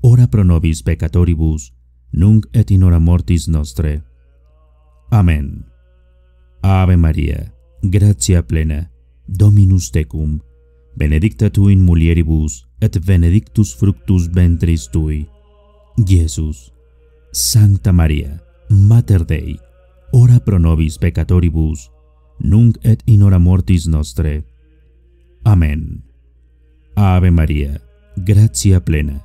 Ora pro nobis peccatoribus, nunc et in hora mortis nostrae. Amen. Ave Maria, gratia plena, Dominus tecum, benedicta tu in mulieribus, et benedictus fructus ventris tui, Iesus. Santa Maria, Mater Dei, ora pro nobis peccatoribus, nunc et in hora mortis nostrae. Amen. Ave Maria, gratia plena,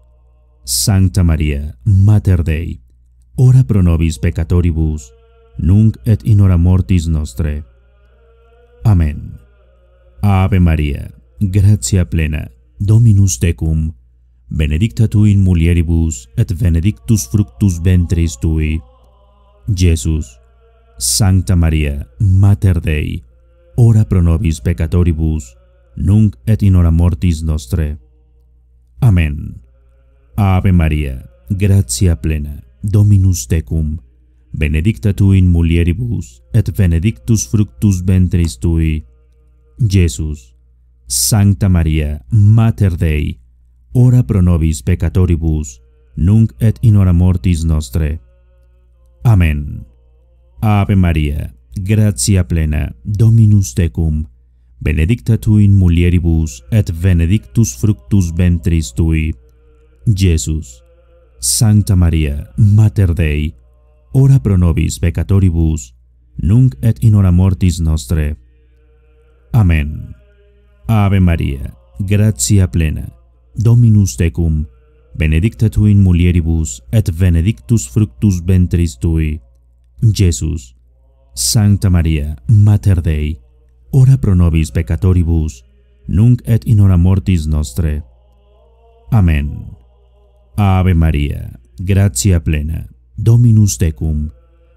Sancta Maria, Mater Dei, ora pro nobis peccatoribus, nunc et in hora mortis nostre. Amen. Ave Maria, gratia plena, Dominus tecum, benedicta tu in mulieribus et benedictus fructus ventris tui. Jesus, Sancta Maria, Mater Dei, ora pro nobis peccatoribus, nunc et in hora mortis nostre. Amen. Ave Maria, gratia plena, Dominus tecum, benedicta tu in mulieribus, et benedictus fructus ventris tui. Jesus, Sancta Maria, Mater Dei, ora pro nobis peccatoribus, nunc et in hora mortis nostre. Amen. Ave Maria, gratia plena, Dominus tecum, benedicta tu in mulieribus, et benedictus fructus ventris tui. Jesus, Sancta Maria, Mater Dei, ora pro nobis peccatoribus, nunc et in hora mortis nostre. Amen. Ave Maria, gratia plena, Dominus tecum, benedicta tu in mulieribus, et benedictus fructus ventris tui. Jesus, Sancta Maria, Mater Dei, ora pro nobis peccatoribus, nunc et in hora mortis nostre. Amen. Amen. Ave María, gratia plena, Dominus tecum,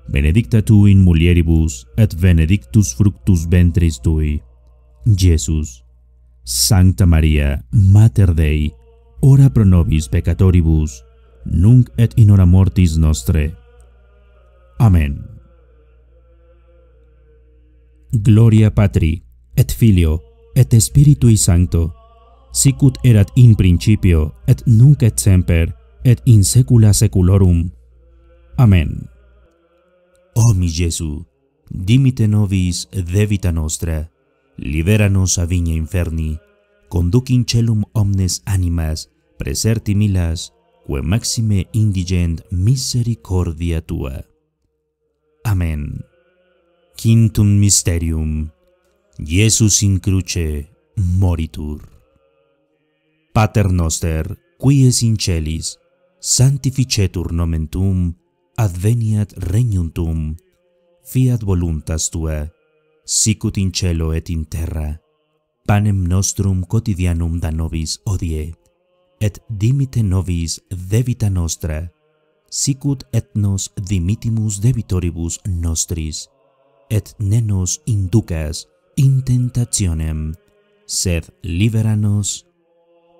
benedicta tu in mulieribus et benedictus fructus ventris tui. Jesus, Santa María, Mater Dei, ora pro nobis peccatoribus, nunc et in hora mortis nostre. Amén. Gloria Patri, et Filio, et y Sancto, sicut erat in principio, et nunc et semper, et in saecula saeculorum. Amen. mi Jesu, dimite nobis debita nostra, liberanos a viña inferni, conduc in celum omnes animas, preserti milas, que maxime indigent misericordia tua. Amen. Quintum mysterium. Jesus in cruce moritur. Pater noster, qui es in celis, sanctificetur nomen tum, adveniat regnum tuum. fiat voluntas tua, sicut in cielo et in terra. Panem nostrum quotidianum da nobis odie, et dimite nobis debita nostra, sicut et nos dimitimus debitoribus nostris, et ne nos inducas in tentationem, sed libera nos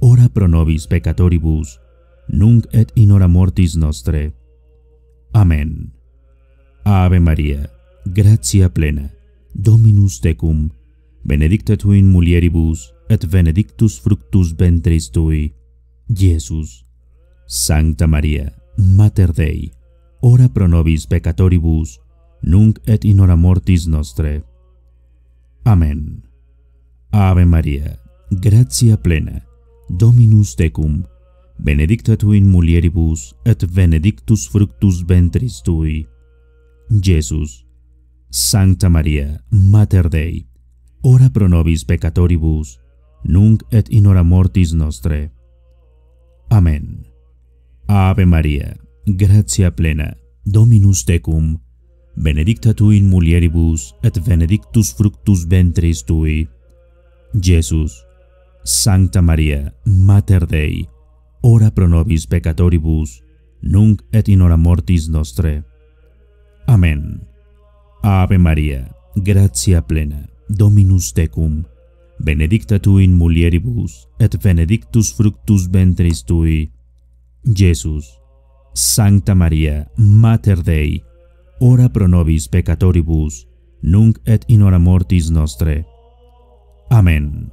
ora pro nobis peccatoribus, nunc et in hora mortis nostre. Amén. Ave María, gracia plena, Dominus tecum, benedicta tu in mulieribus, et benedictus fructus ventris tui, Jesus. Santa María, Mater Dei, ora pro nobis peccatoribus, nunc et in hora mortis nostre. Amén. Ave María, gracia plena, Dominus tecum, benedicta tu in mulieribus, et benedictus fructus ventris tui. Jesus, Sancta Maria, Mater Dei, ora pro nobis peccatoribus, nunc et in hora mortis nostre. Amen. Ave Maria, gratia plena, Dominus tecum, benedicta tu in mulieribus, et benedictus fructus ventris tui. Jesus, Sancta Maria, Mater Dei, ora pro nobis peccatoribus, nunc et in hora mortis nostre. Amen. Ave Maria, gratia plena, Dominus tecum, benedicta tu in mulieribus, et benedictus fructus ventris tui. Jesus, Sancta Maria, Mater Dei, ora pro nobis peccatoribus, nunc et in hora mortis nostre. Amen. Amen.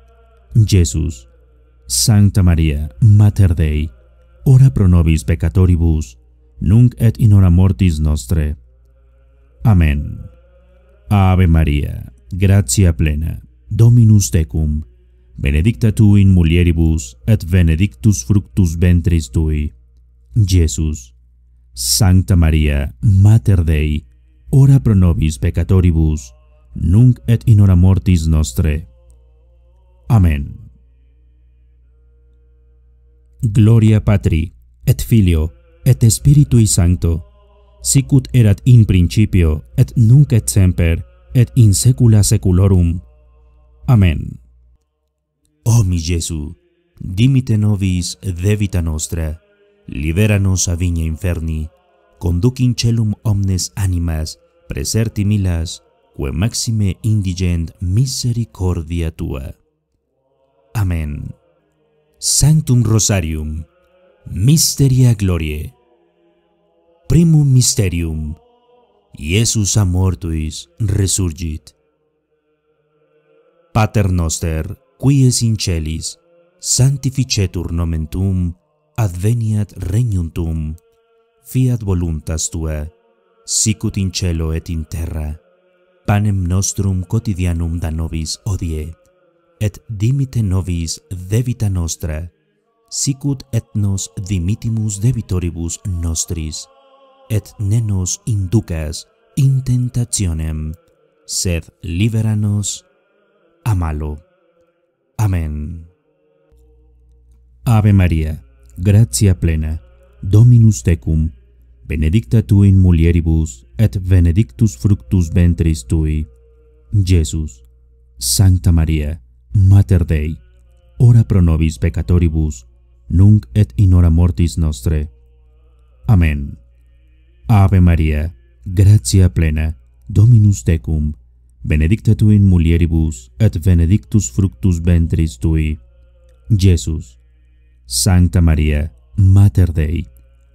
Jesús, Santa María, Mater Dei, ora pro nobis peccatoribus, nunc et in hora mortis nostre. Amén. Ave María, gracia plena, Dominus tecum, benedicta tu in mulieribus, et benedictus fructus ventris tui. Jesús, Santa María, Mater Dei, ora pro nobis peccatoribus, nunc et in hora mortis nostre. Amen. Gloria Patri, et Filio, et Spiritui Sancto, sicut erat in principio, et nunc et semper, et in saecula saeculorum. Amen. O mi Jesu, dimite nobis debita nostra, libera nos a vigne inferni, conduc in celum omnes animas, preserti milas, quae maxime indigent misericordia tua. Amen. Sanctum Rosarium Misteria Gloriae Primum Misterium Iesus a mortuis resurgit. Pater noster, qui es in celis, sanctificetur nomen tum, adveniat regnum tuum, fiat voluntas tua, sicut in celo et in terra, panem nostrum quotidianum da nobis odie, et dimite nobis debita nostra sicut et nos dimitimus debitoribus nostris et ne nos inducas in tentationem sed libera nos a malo amen ave maria gratia plena dominus tecum benedicta tu in mulieribus et benedictus fructus ventris tui jesus sancta maria Mater Dei, ora pro nobis peccatoribus, nunc et in hora mortis nostre. Amén. Ave Maria, gratia plena, Dominus tecum, benedicta tu in mulieribus, et benedictus fructus ventris tui. Jesus, Santa María, Mater Dei,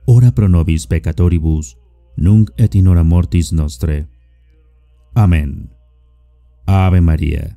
ora pro nobis peccatoribus, nunc et in hora mortis nostre. Amén. Ave Maria,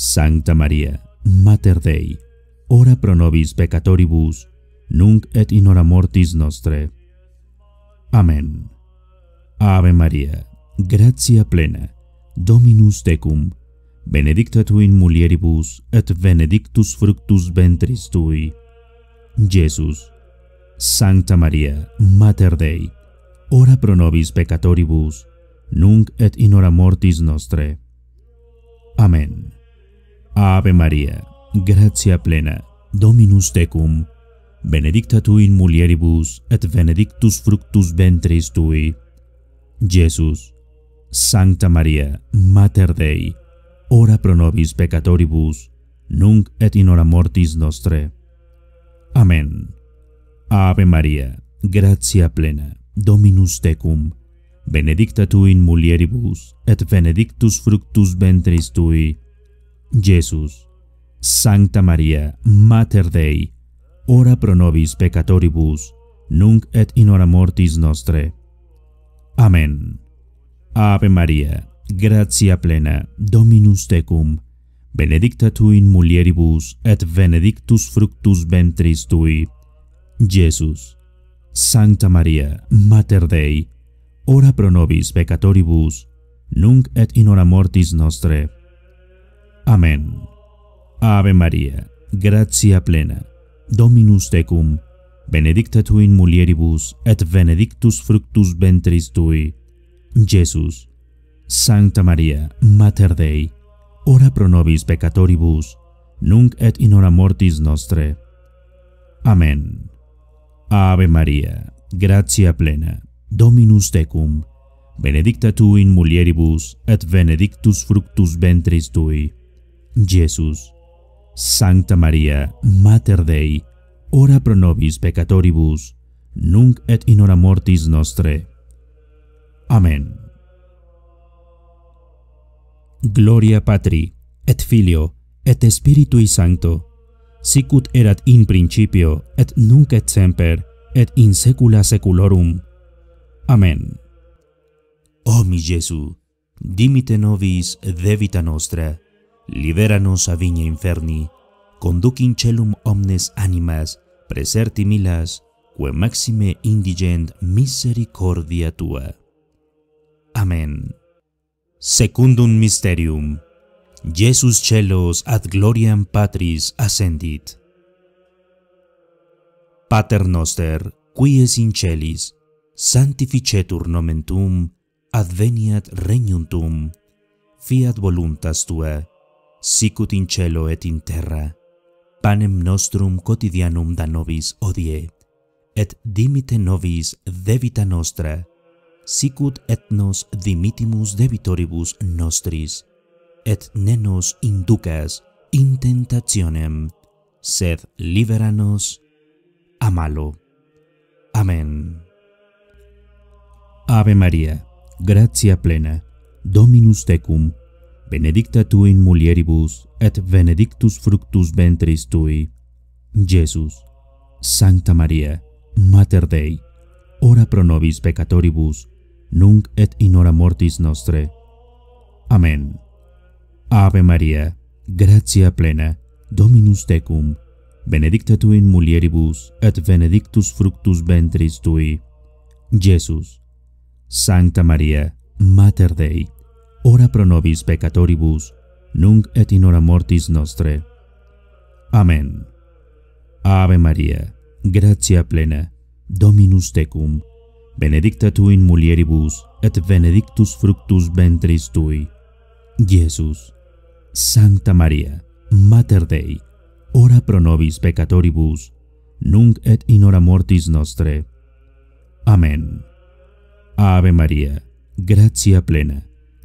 Sancta Maria, Mater Dei, ora pro nobis peccatoribus, nunc et in hora mortis nostre. Amen. Ave Maria, gratia plena, Dominus tecum, benedicta tu in mulieribus et benedictus fructus ventris tui. Jesus, Sancta Maria, Mater Dei, ora pro nobis peccatoribus, nunc et in hora mortis nostre. Amen. Ave Maria, gratia plena, Dominus tecum, benedicta tu in mulieribus et benedictus fructus ventris tui, Jesus, Sancta Maria, Mater Dei, ora pro nobis peccatoribus, nunc et in hora mortis nostre. Amen. Ave Maria, gratia plena, Dominus tecum, benedicta tu in mulieribus et benedictus fructus ventris tui, Jesus, Sancta Maria, Mater Dei, ora pro nobis peccatoribus, nunc et in hora mortis nostre. Amen. Ave Maria, gratia plena, Dominus tecum, benedicta tu in mulieribus, et benedictus fructus ventris tui. Jesus, Sancta Maria, Mater Dei, ora pro nobis peccatoribus, nunc et in hora mortis nostre. Amen. Amen. Ave Maria, gratia plena, Dominus tecum, benedicta tu in mulieribus et benedictus fructus ventris tui, Jesus. Sancta Maria, Mater Dei, ora pro nobis peccatoribus, nunc et in hora mortis nostre. Amen. Ave Maria, gratia plena, Dominus tecum, benedicta tu in mulieribus et benedictus fructus ventris tui, Jesus. Sancta Maria, Mater Dei, ora pro nobis peccatoribus, nunc et in hora mortis nostre. Amen. Gloria Patri, et Filio, et Spiritui Sancto, sicut erat in principio, et nunc et semper, et in saecula saeculorum. Amen. O mi Jesu, dimite nobis debita nostra, Libéranos a Viña Inferni, conduc celum omnes animas, preserti milas, que maxime indigent misericordia tua. Amén. Secundum Mysterium Jesus celos ad gloriam Patris ascendit. Pater noster, qui es in celis, sanctificetur nomen adveniat regnum fiat voluntas tua, sicut in cielo et in terra panem nostrum cotidianum da nobis hodie et dimite nobis debita nostra sicut et nos dimittimus debitoribus nostris et ne nos inducas in tentationem sed libera nos a malo amen ave maria gratia plena dominus tecum benedicta tu in mulieribus et benedictus fructus ventris tui, Jesus, Sancta Maria, Mater Dei, ora pro nobis peccatoribus, nunc et in hora mortis nostre. Amen. Ave Maria, gratia plena, Dominus tecum, benedicta tu in mulieribus et benedictus fructus ventris tui, Jesus, Sancta Maria, Mater Dei, Ora pro nobis peccatoribus, nunc et in hora mortis nostrae. Amen. Ave Maria, gratia plena, Dominus tecum, benedicta tu in mulieribus, et benedictus fructus ventris tui, Iesus. Santa Maria, Mater Dei, ora pro nobis peccatoribus, nunc et in hora mortis nostrae. Amen. Ave Maria, gratia plena,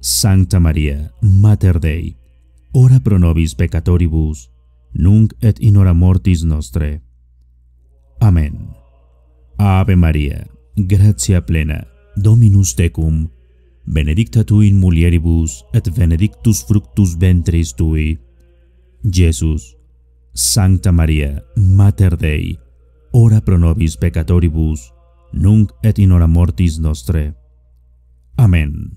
Santa María, Mater Dei, ora pro nobis peccatoribus, nunc et in hora mortis nostre. Amén. Ave María, gratia plena, Dominus tecum, benedicta tu in mulieribus et benedictus fructus ventris tui. Jesús, Santa María, Mater Dei, ora pro nobis peccatoribus, nunc et in hora mortis nostre. Amén.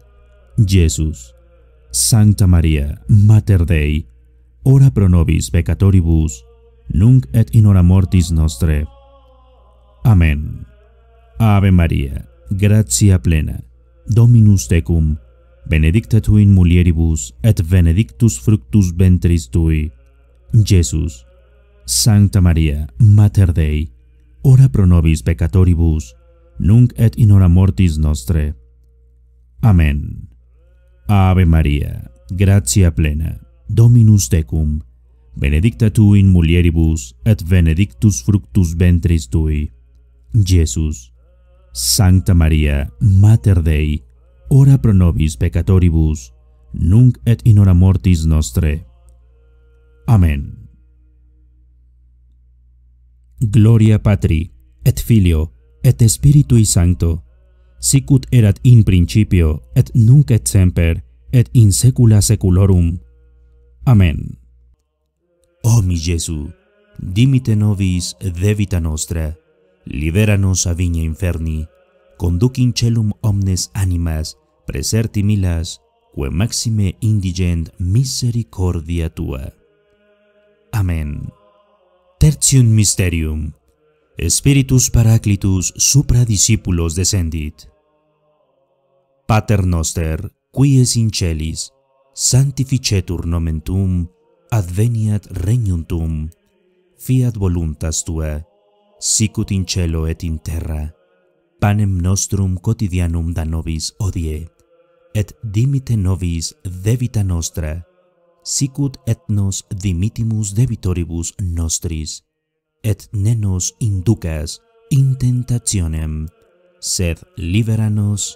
Jesus, Sancta Maria, Mater Dei, ora pro nobis peccatoribus, nunc et in hora mortis nostre. Amen. Ave Maria, gratia plena, Dominus tecum, benedicta tu in mulieribus et benedictus fructus ventris tui, Jesus, Sancta Maria, Mater Dei, ora pro nobis peccatoribus, nunc et in hora mortis nostre. Amen. Ave María, gratia plena, Dominus tecum, benedicta tu in mulieribus, et benedictus fructus ventris tui. Jesús, Santa María, Mater Dei, ora pro nobis peccatoribus, nunc et in hora mortis nostre. Amén. Gloria Patri, et Filio, et y Sancto, Sicut erat in principio et nunc et semper et in saecula saeculorum amen o mi jesu dimite nobis de vita nostra libera nos a vigna inferni conduc in celum omnes animas preserti milas quae maxime indigent misericordia tua amen tertium mysterium spiritus paraclitus supra discipulos descendit Pater noster, qui es in celis, sanctificetur nomen tuum; adveniat regnum tuum; fiat voluntas tua, sicut in cielo et in terra. Panem nostrum cotidianum da nobis hodie, et dimite nobis debita nostra, sicut et nos dimittimus debitoribus nostris. Et ne nos inducas in tentationem, sed libera nos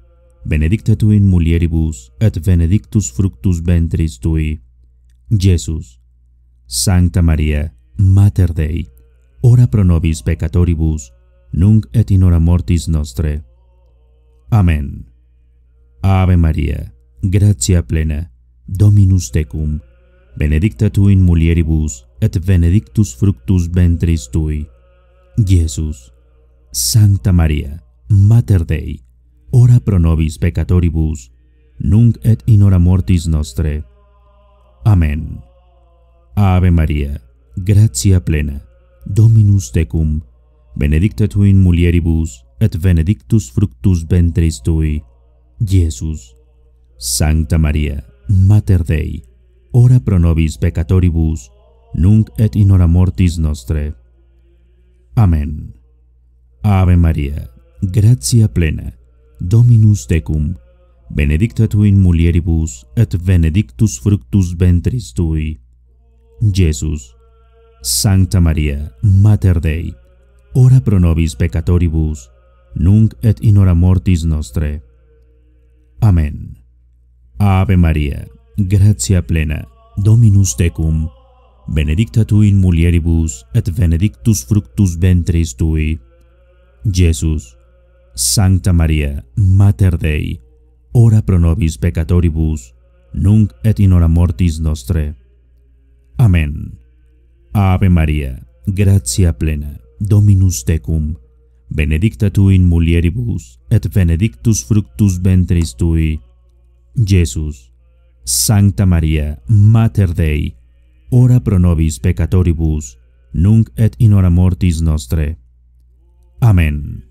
benedicta tu in mulieribus, et benedictus fructus ventris tui. Jesús, Santa María, Mater Dei, ora pro nobis peccatoribus, nunc et in hora mortis nostre. Amén. Ave Maria, gratia plena, Dominus tecum, benedicta tu in mulieribus, et benedictus fructus ventris tui. Jesús, Santa María, Mater Dei, ora pro nobis peccatoribus, nunc et in hora mortis nostre. Amén. Ave María, gracia plena, Dominus tecum, benedicta tu in mulieribus, et benedictus fructus ventris tui, Jesús. Santa Maria, Mater Dei, ora pro nobis peccatoribus, nunc et in hora mortis nostre. Amén. Ave María, gracia plena, Dominus tecum, benedicta tu in mulieribus, et benedictus fructus ventris tui. Jesus, Sancta Maria, Mater Dei, ora pro nobis peccatoribus, nunc et in hora mortis nostre. Amen. Ave Maria, gratia plena, Dominus tecum, benedicta tu in mulieribus, et benedictus fructus ventris tui. Jesus, Sancta Maria, Mater Dei, ora pro nobis peccatoribus, nunc et in hora mortis nostre. Amen. Ave Maria, gratia plena, Dominus tecum, benedicta tu in mulieribus, et benedictus fructus ventris tui. Jesus, Sancta Maria, Mater Dei, ora pro nobis peccatoribus, nunc et in hora mortis nostre. Amen. Amen.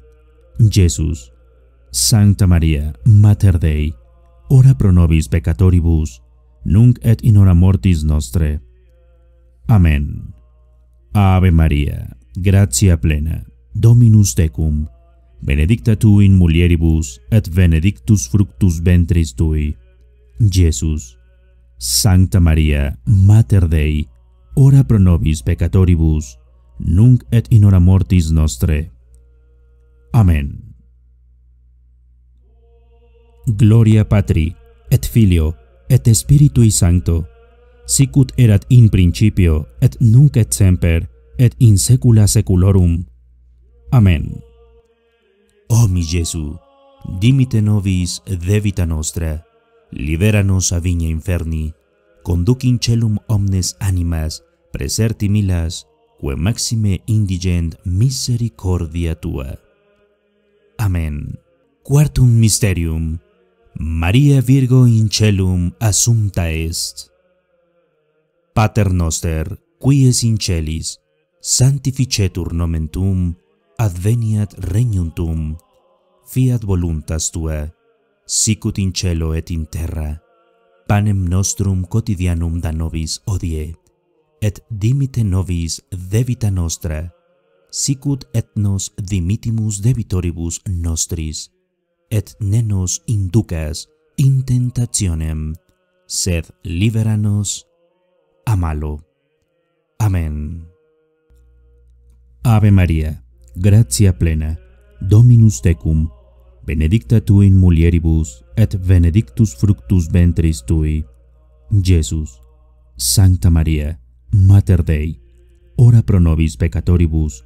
Jesús. Santa María, Mater Dei, ora pro nobis peccatoribus, nunc et in hora mortis nostre. Amén. Ave María, gracia plena, Dominus tecum, benedicta tu in mulieribus, et benedictus fructus ventris tui. Jesús. Santa María, Mater Dei, ora pro nobis peccatoribus, nunc et in hora mortis nostre. Amén. Gloria Patri, et Filio, et y Sancto, sicut erat in principio, et nunc et semper, et in secula seculorum. Amén. Oh mi Jesu, dimite nobis debita nostra, liberanos a viña inferni, conducin in celum omnes animas, preserti milas, que maxime indigent misericordia tua. Amen. Quartum Mysterium Maria Virgo in Celum assumta est. Pater Noster, qui es in Celis, sanctificetur nomen Tum, adveniat regnum tuum. fiat voluntas Tua, sicut in Celo et in Terra. Panem nostrum quotidianum da nobis odie, et dimite nobis debita nostra, sicut et nos dimitimus debitoribus nostris et ne nos inducas in tentationem sed libera nos a malo amen ave maria gratia plena dominus tecum benedicta tu in mulieribus et benedictus fructus ventris tui jesus sancta maria mater dei ora pro nobis peccatoribus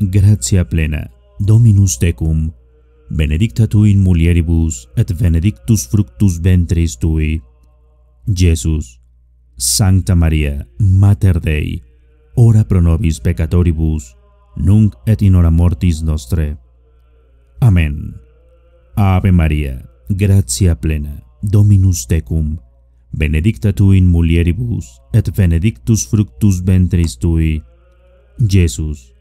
gratia plena, Dominus tecum, benedicta tu in mulieribus, et benedictus fructus ventris tui. Jesus, Sancta Maria, Mater Dei, ora pro nobis peccatoribus, nunc et in hora mortis nostre. Amen. Ave Maria, gratia plena, Dominus tecum, benedicta tu in mulieribus, et benedictus fructus ventris tui. Jesus,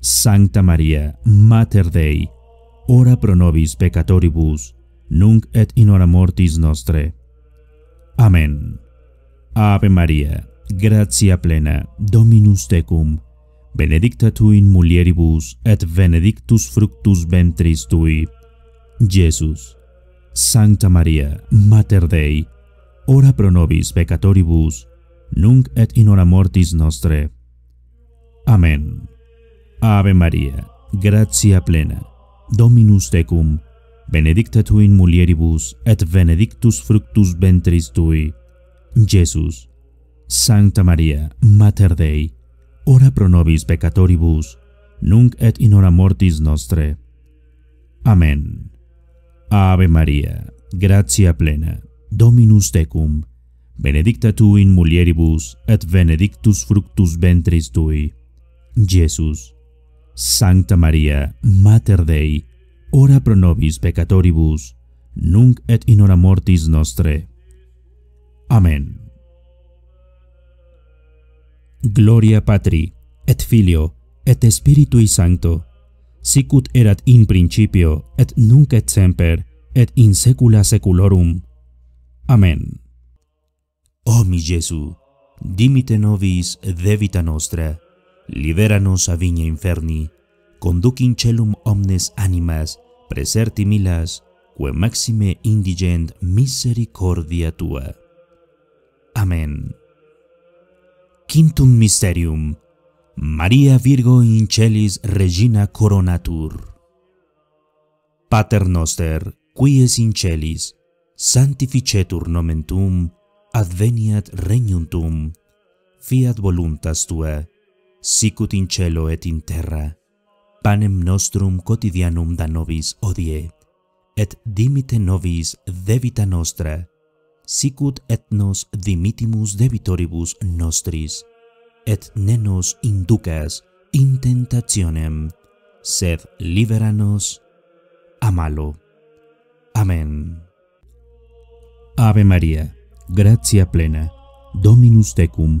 Sancta Maria, Mater Dei, ora pro nobis peccatoribus, nunc et in hora mortis nostre. Amen. Ave Maria, gratia plena, Dominus tecum. Benedicta tu in mulieribus et benedictus fructus ventris tui. Jesus, Sancta Maria, Mater Dei, ora pro nobis peccatoribus, nunc et in hora mortis nostre. Amen. Ave Maria, gratia plena, Dominus tecum, benedicta tu in mulieribus et benedictus fructus ventris tui, Jesus. Sancta Maria, Mater Dei, ora pro nobis peccatoribus, nunc et in hora mortis nostre. Amen. Ave Maria, gratia plena, Dominus tecum, benedicta tu in mulieribus et benedictus fructus ventris tui, Jesus. Sancta Maria, Mater Dei, ora pro nobis peccatoribus, nunc et in hora mortis nostre. Amen. Gloria Patri, et Filio, et Spiritui Sancto, sicut erat in principio, et nunc et semper, et in saecula saeculorum. Amen. O mi Jesu, dimite nobis debita nostra, Libéranos a Viña Inferni, conducincelum celum omnes animas, preserti milas, que maxime indigent misericordia tua. Amén. Quintum Mysterium Maria Virgo in Celis Regina Coronatur Pater Noster, in Celis, sanctificetur nomen adveniat regnum fiat voluntas Tua, sicut in cielo et in terra panem nostrum cotidianum da nobis hodie et dimite nobis debita nostra sicut et nos dimittimus debitoribus nostris et ne nos inducas in tentationem sed libera nos a malo amen ave maria gratia plena dominus tecum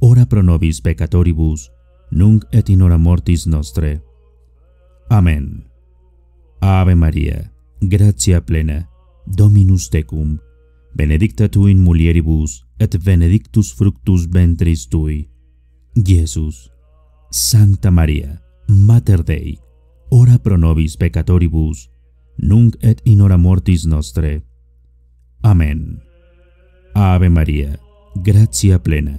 Ora pro nobis peccatoribus, nunc et in hora mortis nostrae. Amen. Ave Maria, gratia plena, Dominus tecum, benedicta tu in mulieribus, et benedictus fructus ventris tui, Iesus. Santa Maria, Mater Dei, ora pro nobis peccatoribus, nunc et in hora mortis nostrae. Amen. Ave Maria, gratia plena,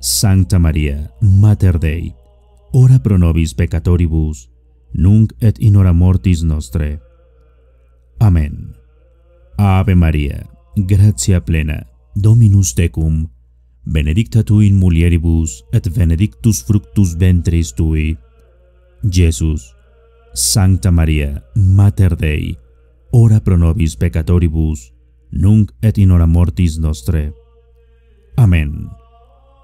Sancta Maria, Mater Dei, ora pro nobis peccatoribus, nunc et in hora mortis nostre. Amen. Ave Maria, gratia plena, Dominus tecum, benedicta tu in mulieribus et benedictus fructus ventris tui. Jesus, Sancta Maria, Mater Dei, ora pro nobis peccatoribus, nunc et in hora mortis nostre. Amen. Amen.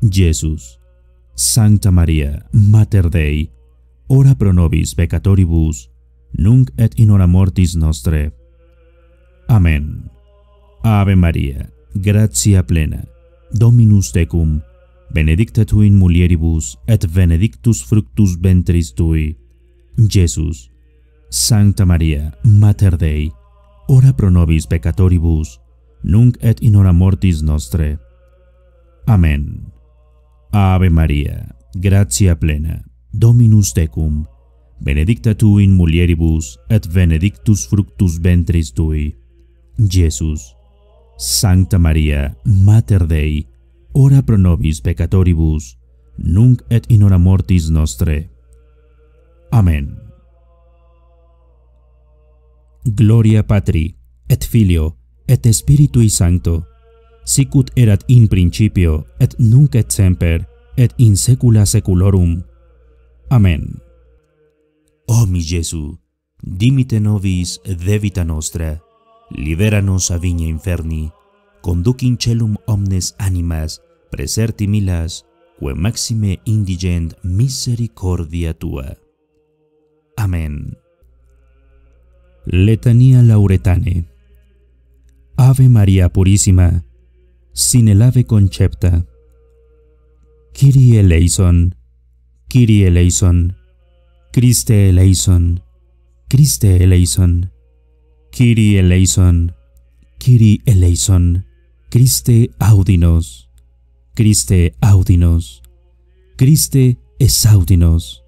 Jesus, Sancta Maria, Mater Dei, ora pro nobis peccatoribus, nunc et in hora mortis nostre. Amen. Ave Maria, gratia plena, Dominus tecum, benedicta tu in mulieribus et benedictus fructus ventris tui, Jesus, Sancta Maria, Mater Dei, ora pro nobis peccatoribus, nunc et in hora mortis nostre. Amen. Ave María, gratia plena, Dominus tecum, benedicta tu in mulieribus et benedictus fructus ventris tui. Jesús, Santa María, Mater Dei, ora pro nobis peccatoribus, nunc et in hora mortis nostre. Amén. Gloria Patri, et Filio, et y Sancto, sicut erat in principio, et nunc et semper, et in seculorum. Amén. Amen. Oh, mi Jesu, dimite nobis debita nostra, liberanos a viña inferni, conduc celum omnes animas, preserti milas, que maxime indigent misericordia tua. Amén. Letania Lauretane Ave María Purísima, sin el ave concepta. Kiri eleison, Kiri eleison, Christe eleison, Christe eleison, Kiri eleison, Kiri eleison, Christe audinos, Christe audinos, Christe exaudinos,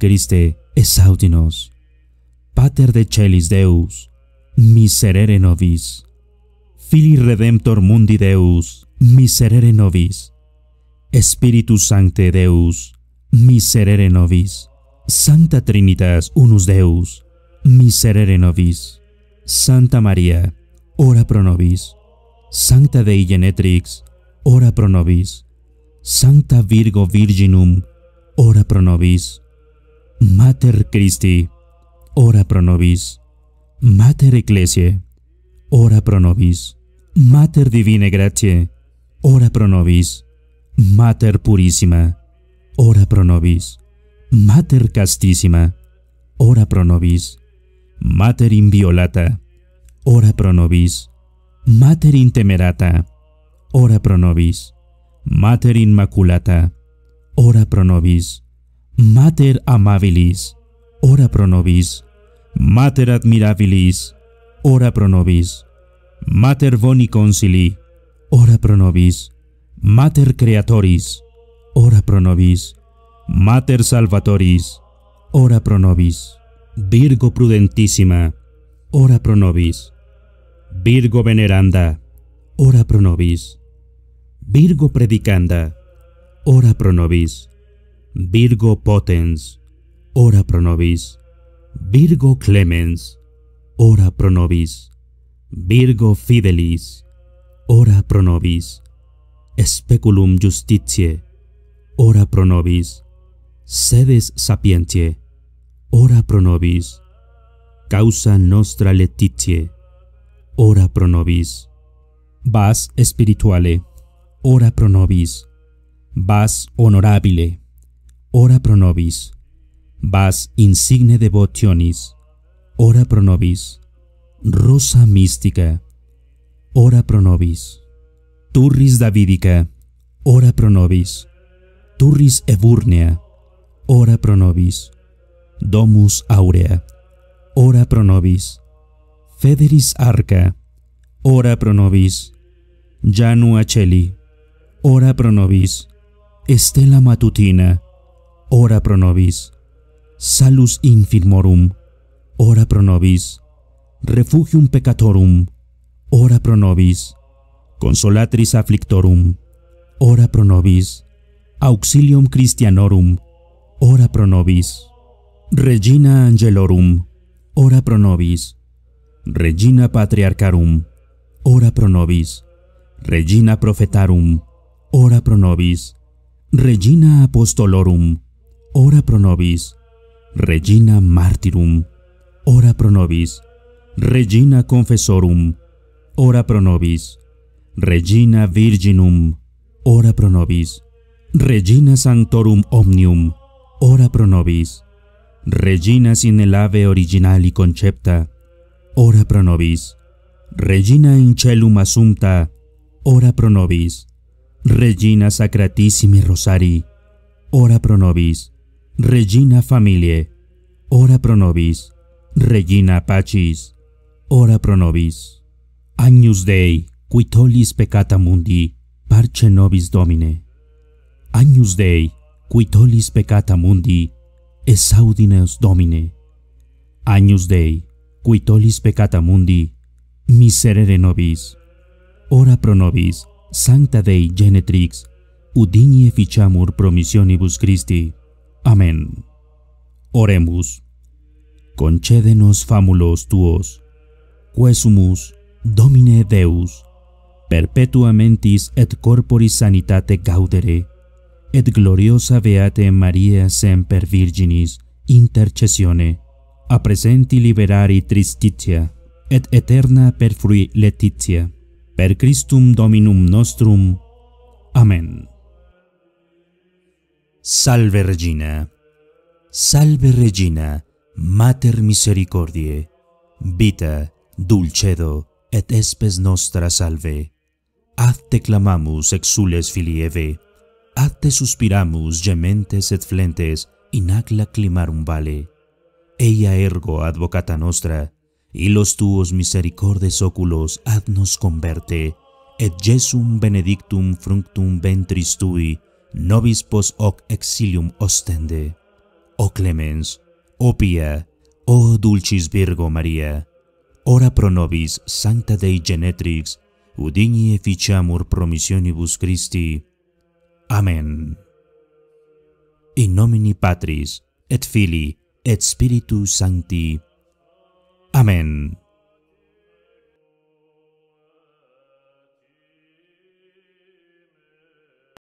Christe exaudinos, Pater de chelis Deus, miserere nobis. Fili Redemptor Mundi Deus, miserere nobis. espíritu Sancte Deus, miserere nobis. Santa Trinitas Unus Deus, miserere nobis. Santa María, ora pro nobis. santa Dei Genetrix, ora pro nobis. santa Virgo Virginum, ora pro nobis. Mater Christi, ora pro nobis. Mater Ecclesiae, ora pro nobis. Mater Divine Gratie, ora pro nobis. Mater Purísima, ora pro nobis. Mater Castísima, ora pro nobis. Mater Inviolata, ora pro nobis. Mater Intemerata, ora pro nobis. Mater Inmaculata, ora pro nobis. Mater Amabilis, ora pro nobis. Mater Admirabilis, ora pro nobis. Mater boni concili, ora pro nobis. Mater creatoris, ora pro nobis. Mater salvatoris, ora pro nobis. Virgo Prudentissima, ora pro nobis. Virgo veneranda, ora pro nobis. Virgo predicanda, ora pro nobis. Virgo potens, ora pro nobis. Virgo clemens, ora pro nobis. Virgo fidelis, ora pro nobis. Speculum justitiae, ora pro nobis. Sedes sapientiae, ora pro nobis. Causa nostra letitiae, ora pro nobis. Vas spirituale, ora pro nobis. Vas honorabile, ora pro nobis. Vas insigne devotionis, ora pro nobis Rosa mística, ora pro Turris davidica, ora pro Turris eburnea, ora pro Domus aurea, ora pro Federis arca, ora pro nobis. Janu ora pro nobis. Estela matutina, ora pro Salus infirmorum, ora pro refugium peccatorum, ora pro nobis, consolatris afflictorum, ora pro nobis, auxilium Christianorum, ora pro nobis, Regina Angelorum, ora pro nobis, Regina Patriarcarum ora pro nobis, Regina Prophetarum, ora pro nobis, Regina Apostolorum, ora pro nobis, Regina Martyrum, ora pro nobis, Regina Confessorum, ora pro nobis. Regina Virginum, ora pro nobis. Regina Sanctorum Omnium, ora pro nobis. Regina sinelave originali concepta, ora pro nobis. Regina in celum ora pro nobis. Regina sacratissimi rosari, ora pro nobis. Regina Familiae, ora pro nobis. Regina pacis ora pro nobis. Agnus Dei, quitolis tollis peccata mundi, parce nobis Domine. Agnus Dei, quitolis tollis peccata mundi, esaudines Domine. Agnus Dei, qui tollis peccata mundi, miserere nobis. Ora pro nobis, Sancta Dei Genetrix, udini efficamur promissionibus Christi. Amén. Oremus. Concedenos famulos tuos, quesumus domine deus perpetua mentis et corporis sanitate gaudere et gloriosa beate maria semper virginis intercessione a presenti liberari tristitia et eterna per frui letitia per christum dominum nostrum amen salve regina salve regina mater misericordiae vita Dulcedo et espes nostra salve. te clamamus exules filieve. te suspiramus gementes et flentes in acla climarum vale. Ella ergo advocata nostra, y los tuos misericordes oculos nos converte, et Jesum benedictum fructum ventris tui, nobis pos hoc exilium ostende. O oh clemens, o oh pia, o oh dulcis Virgo Maria, Ora pro nobis, Sancta Dei Genetrix, ut digni efficiamur promissionibus Christi. Amen. In nomine Patris, et Filii, et Spiritus Sancti. Amen.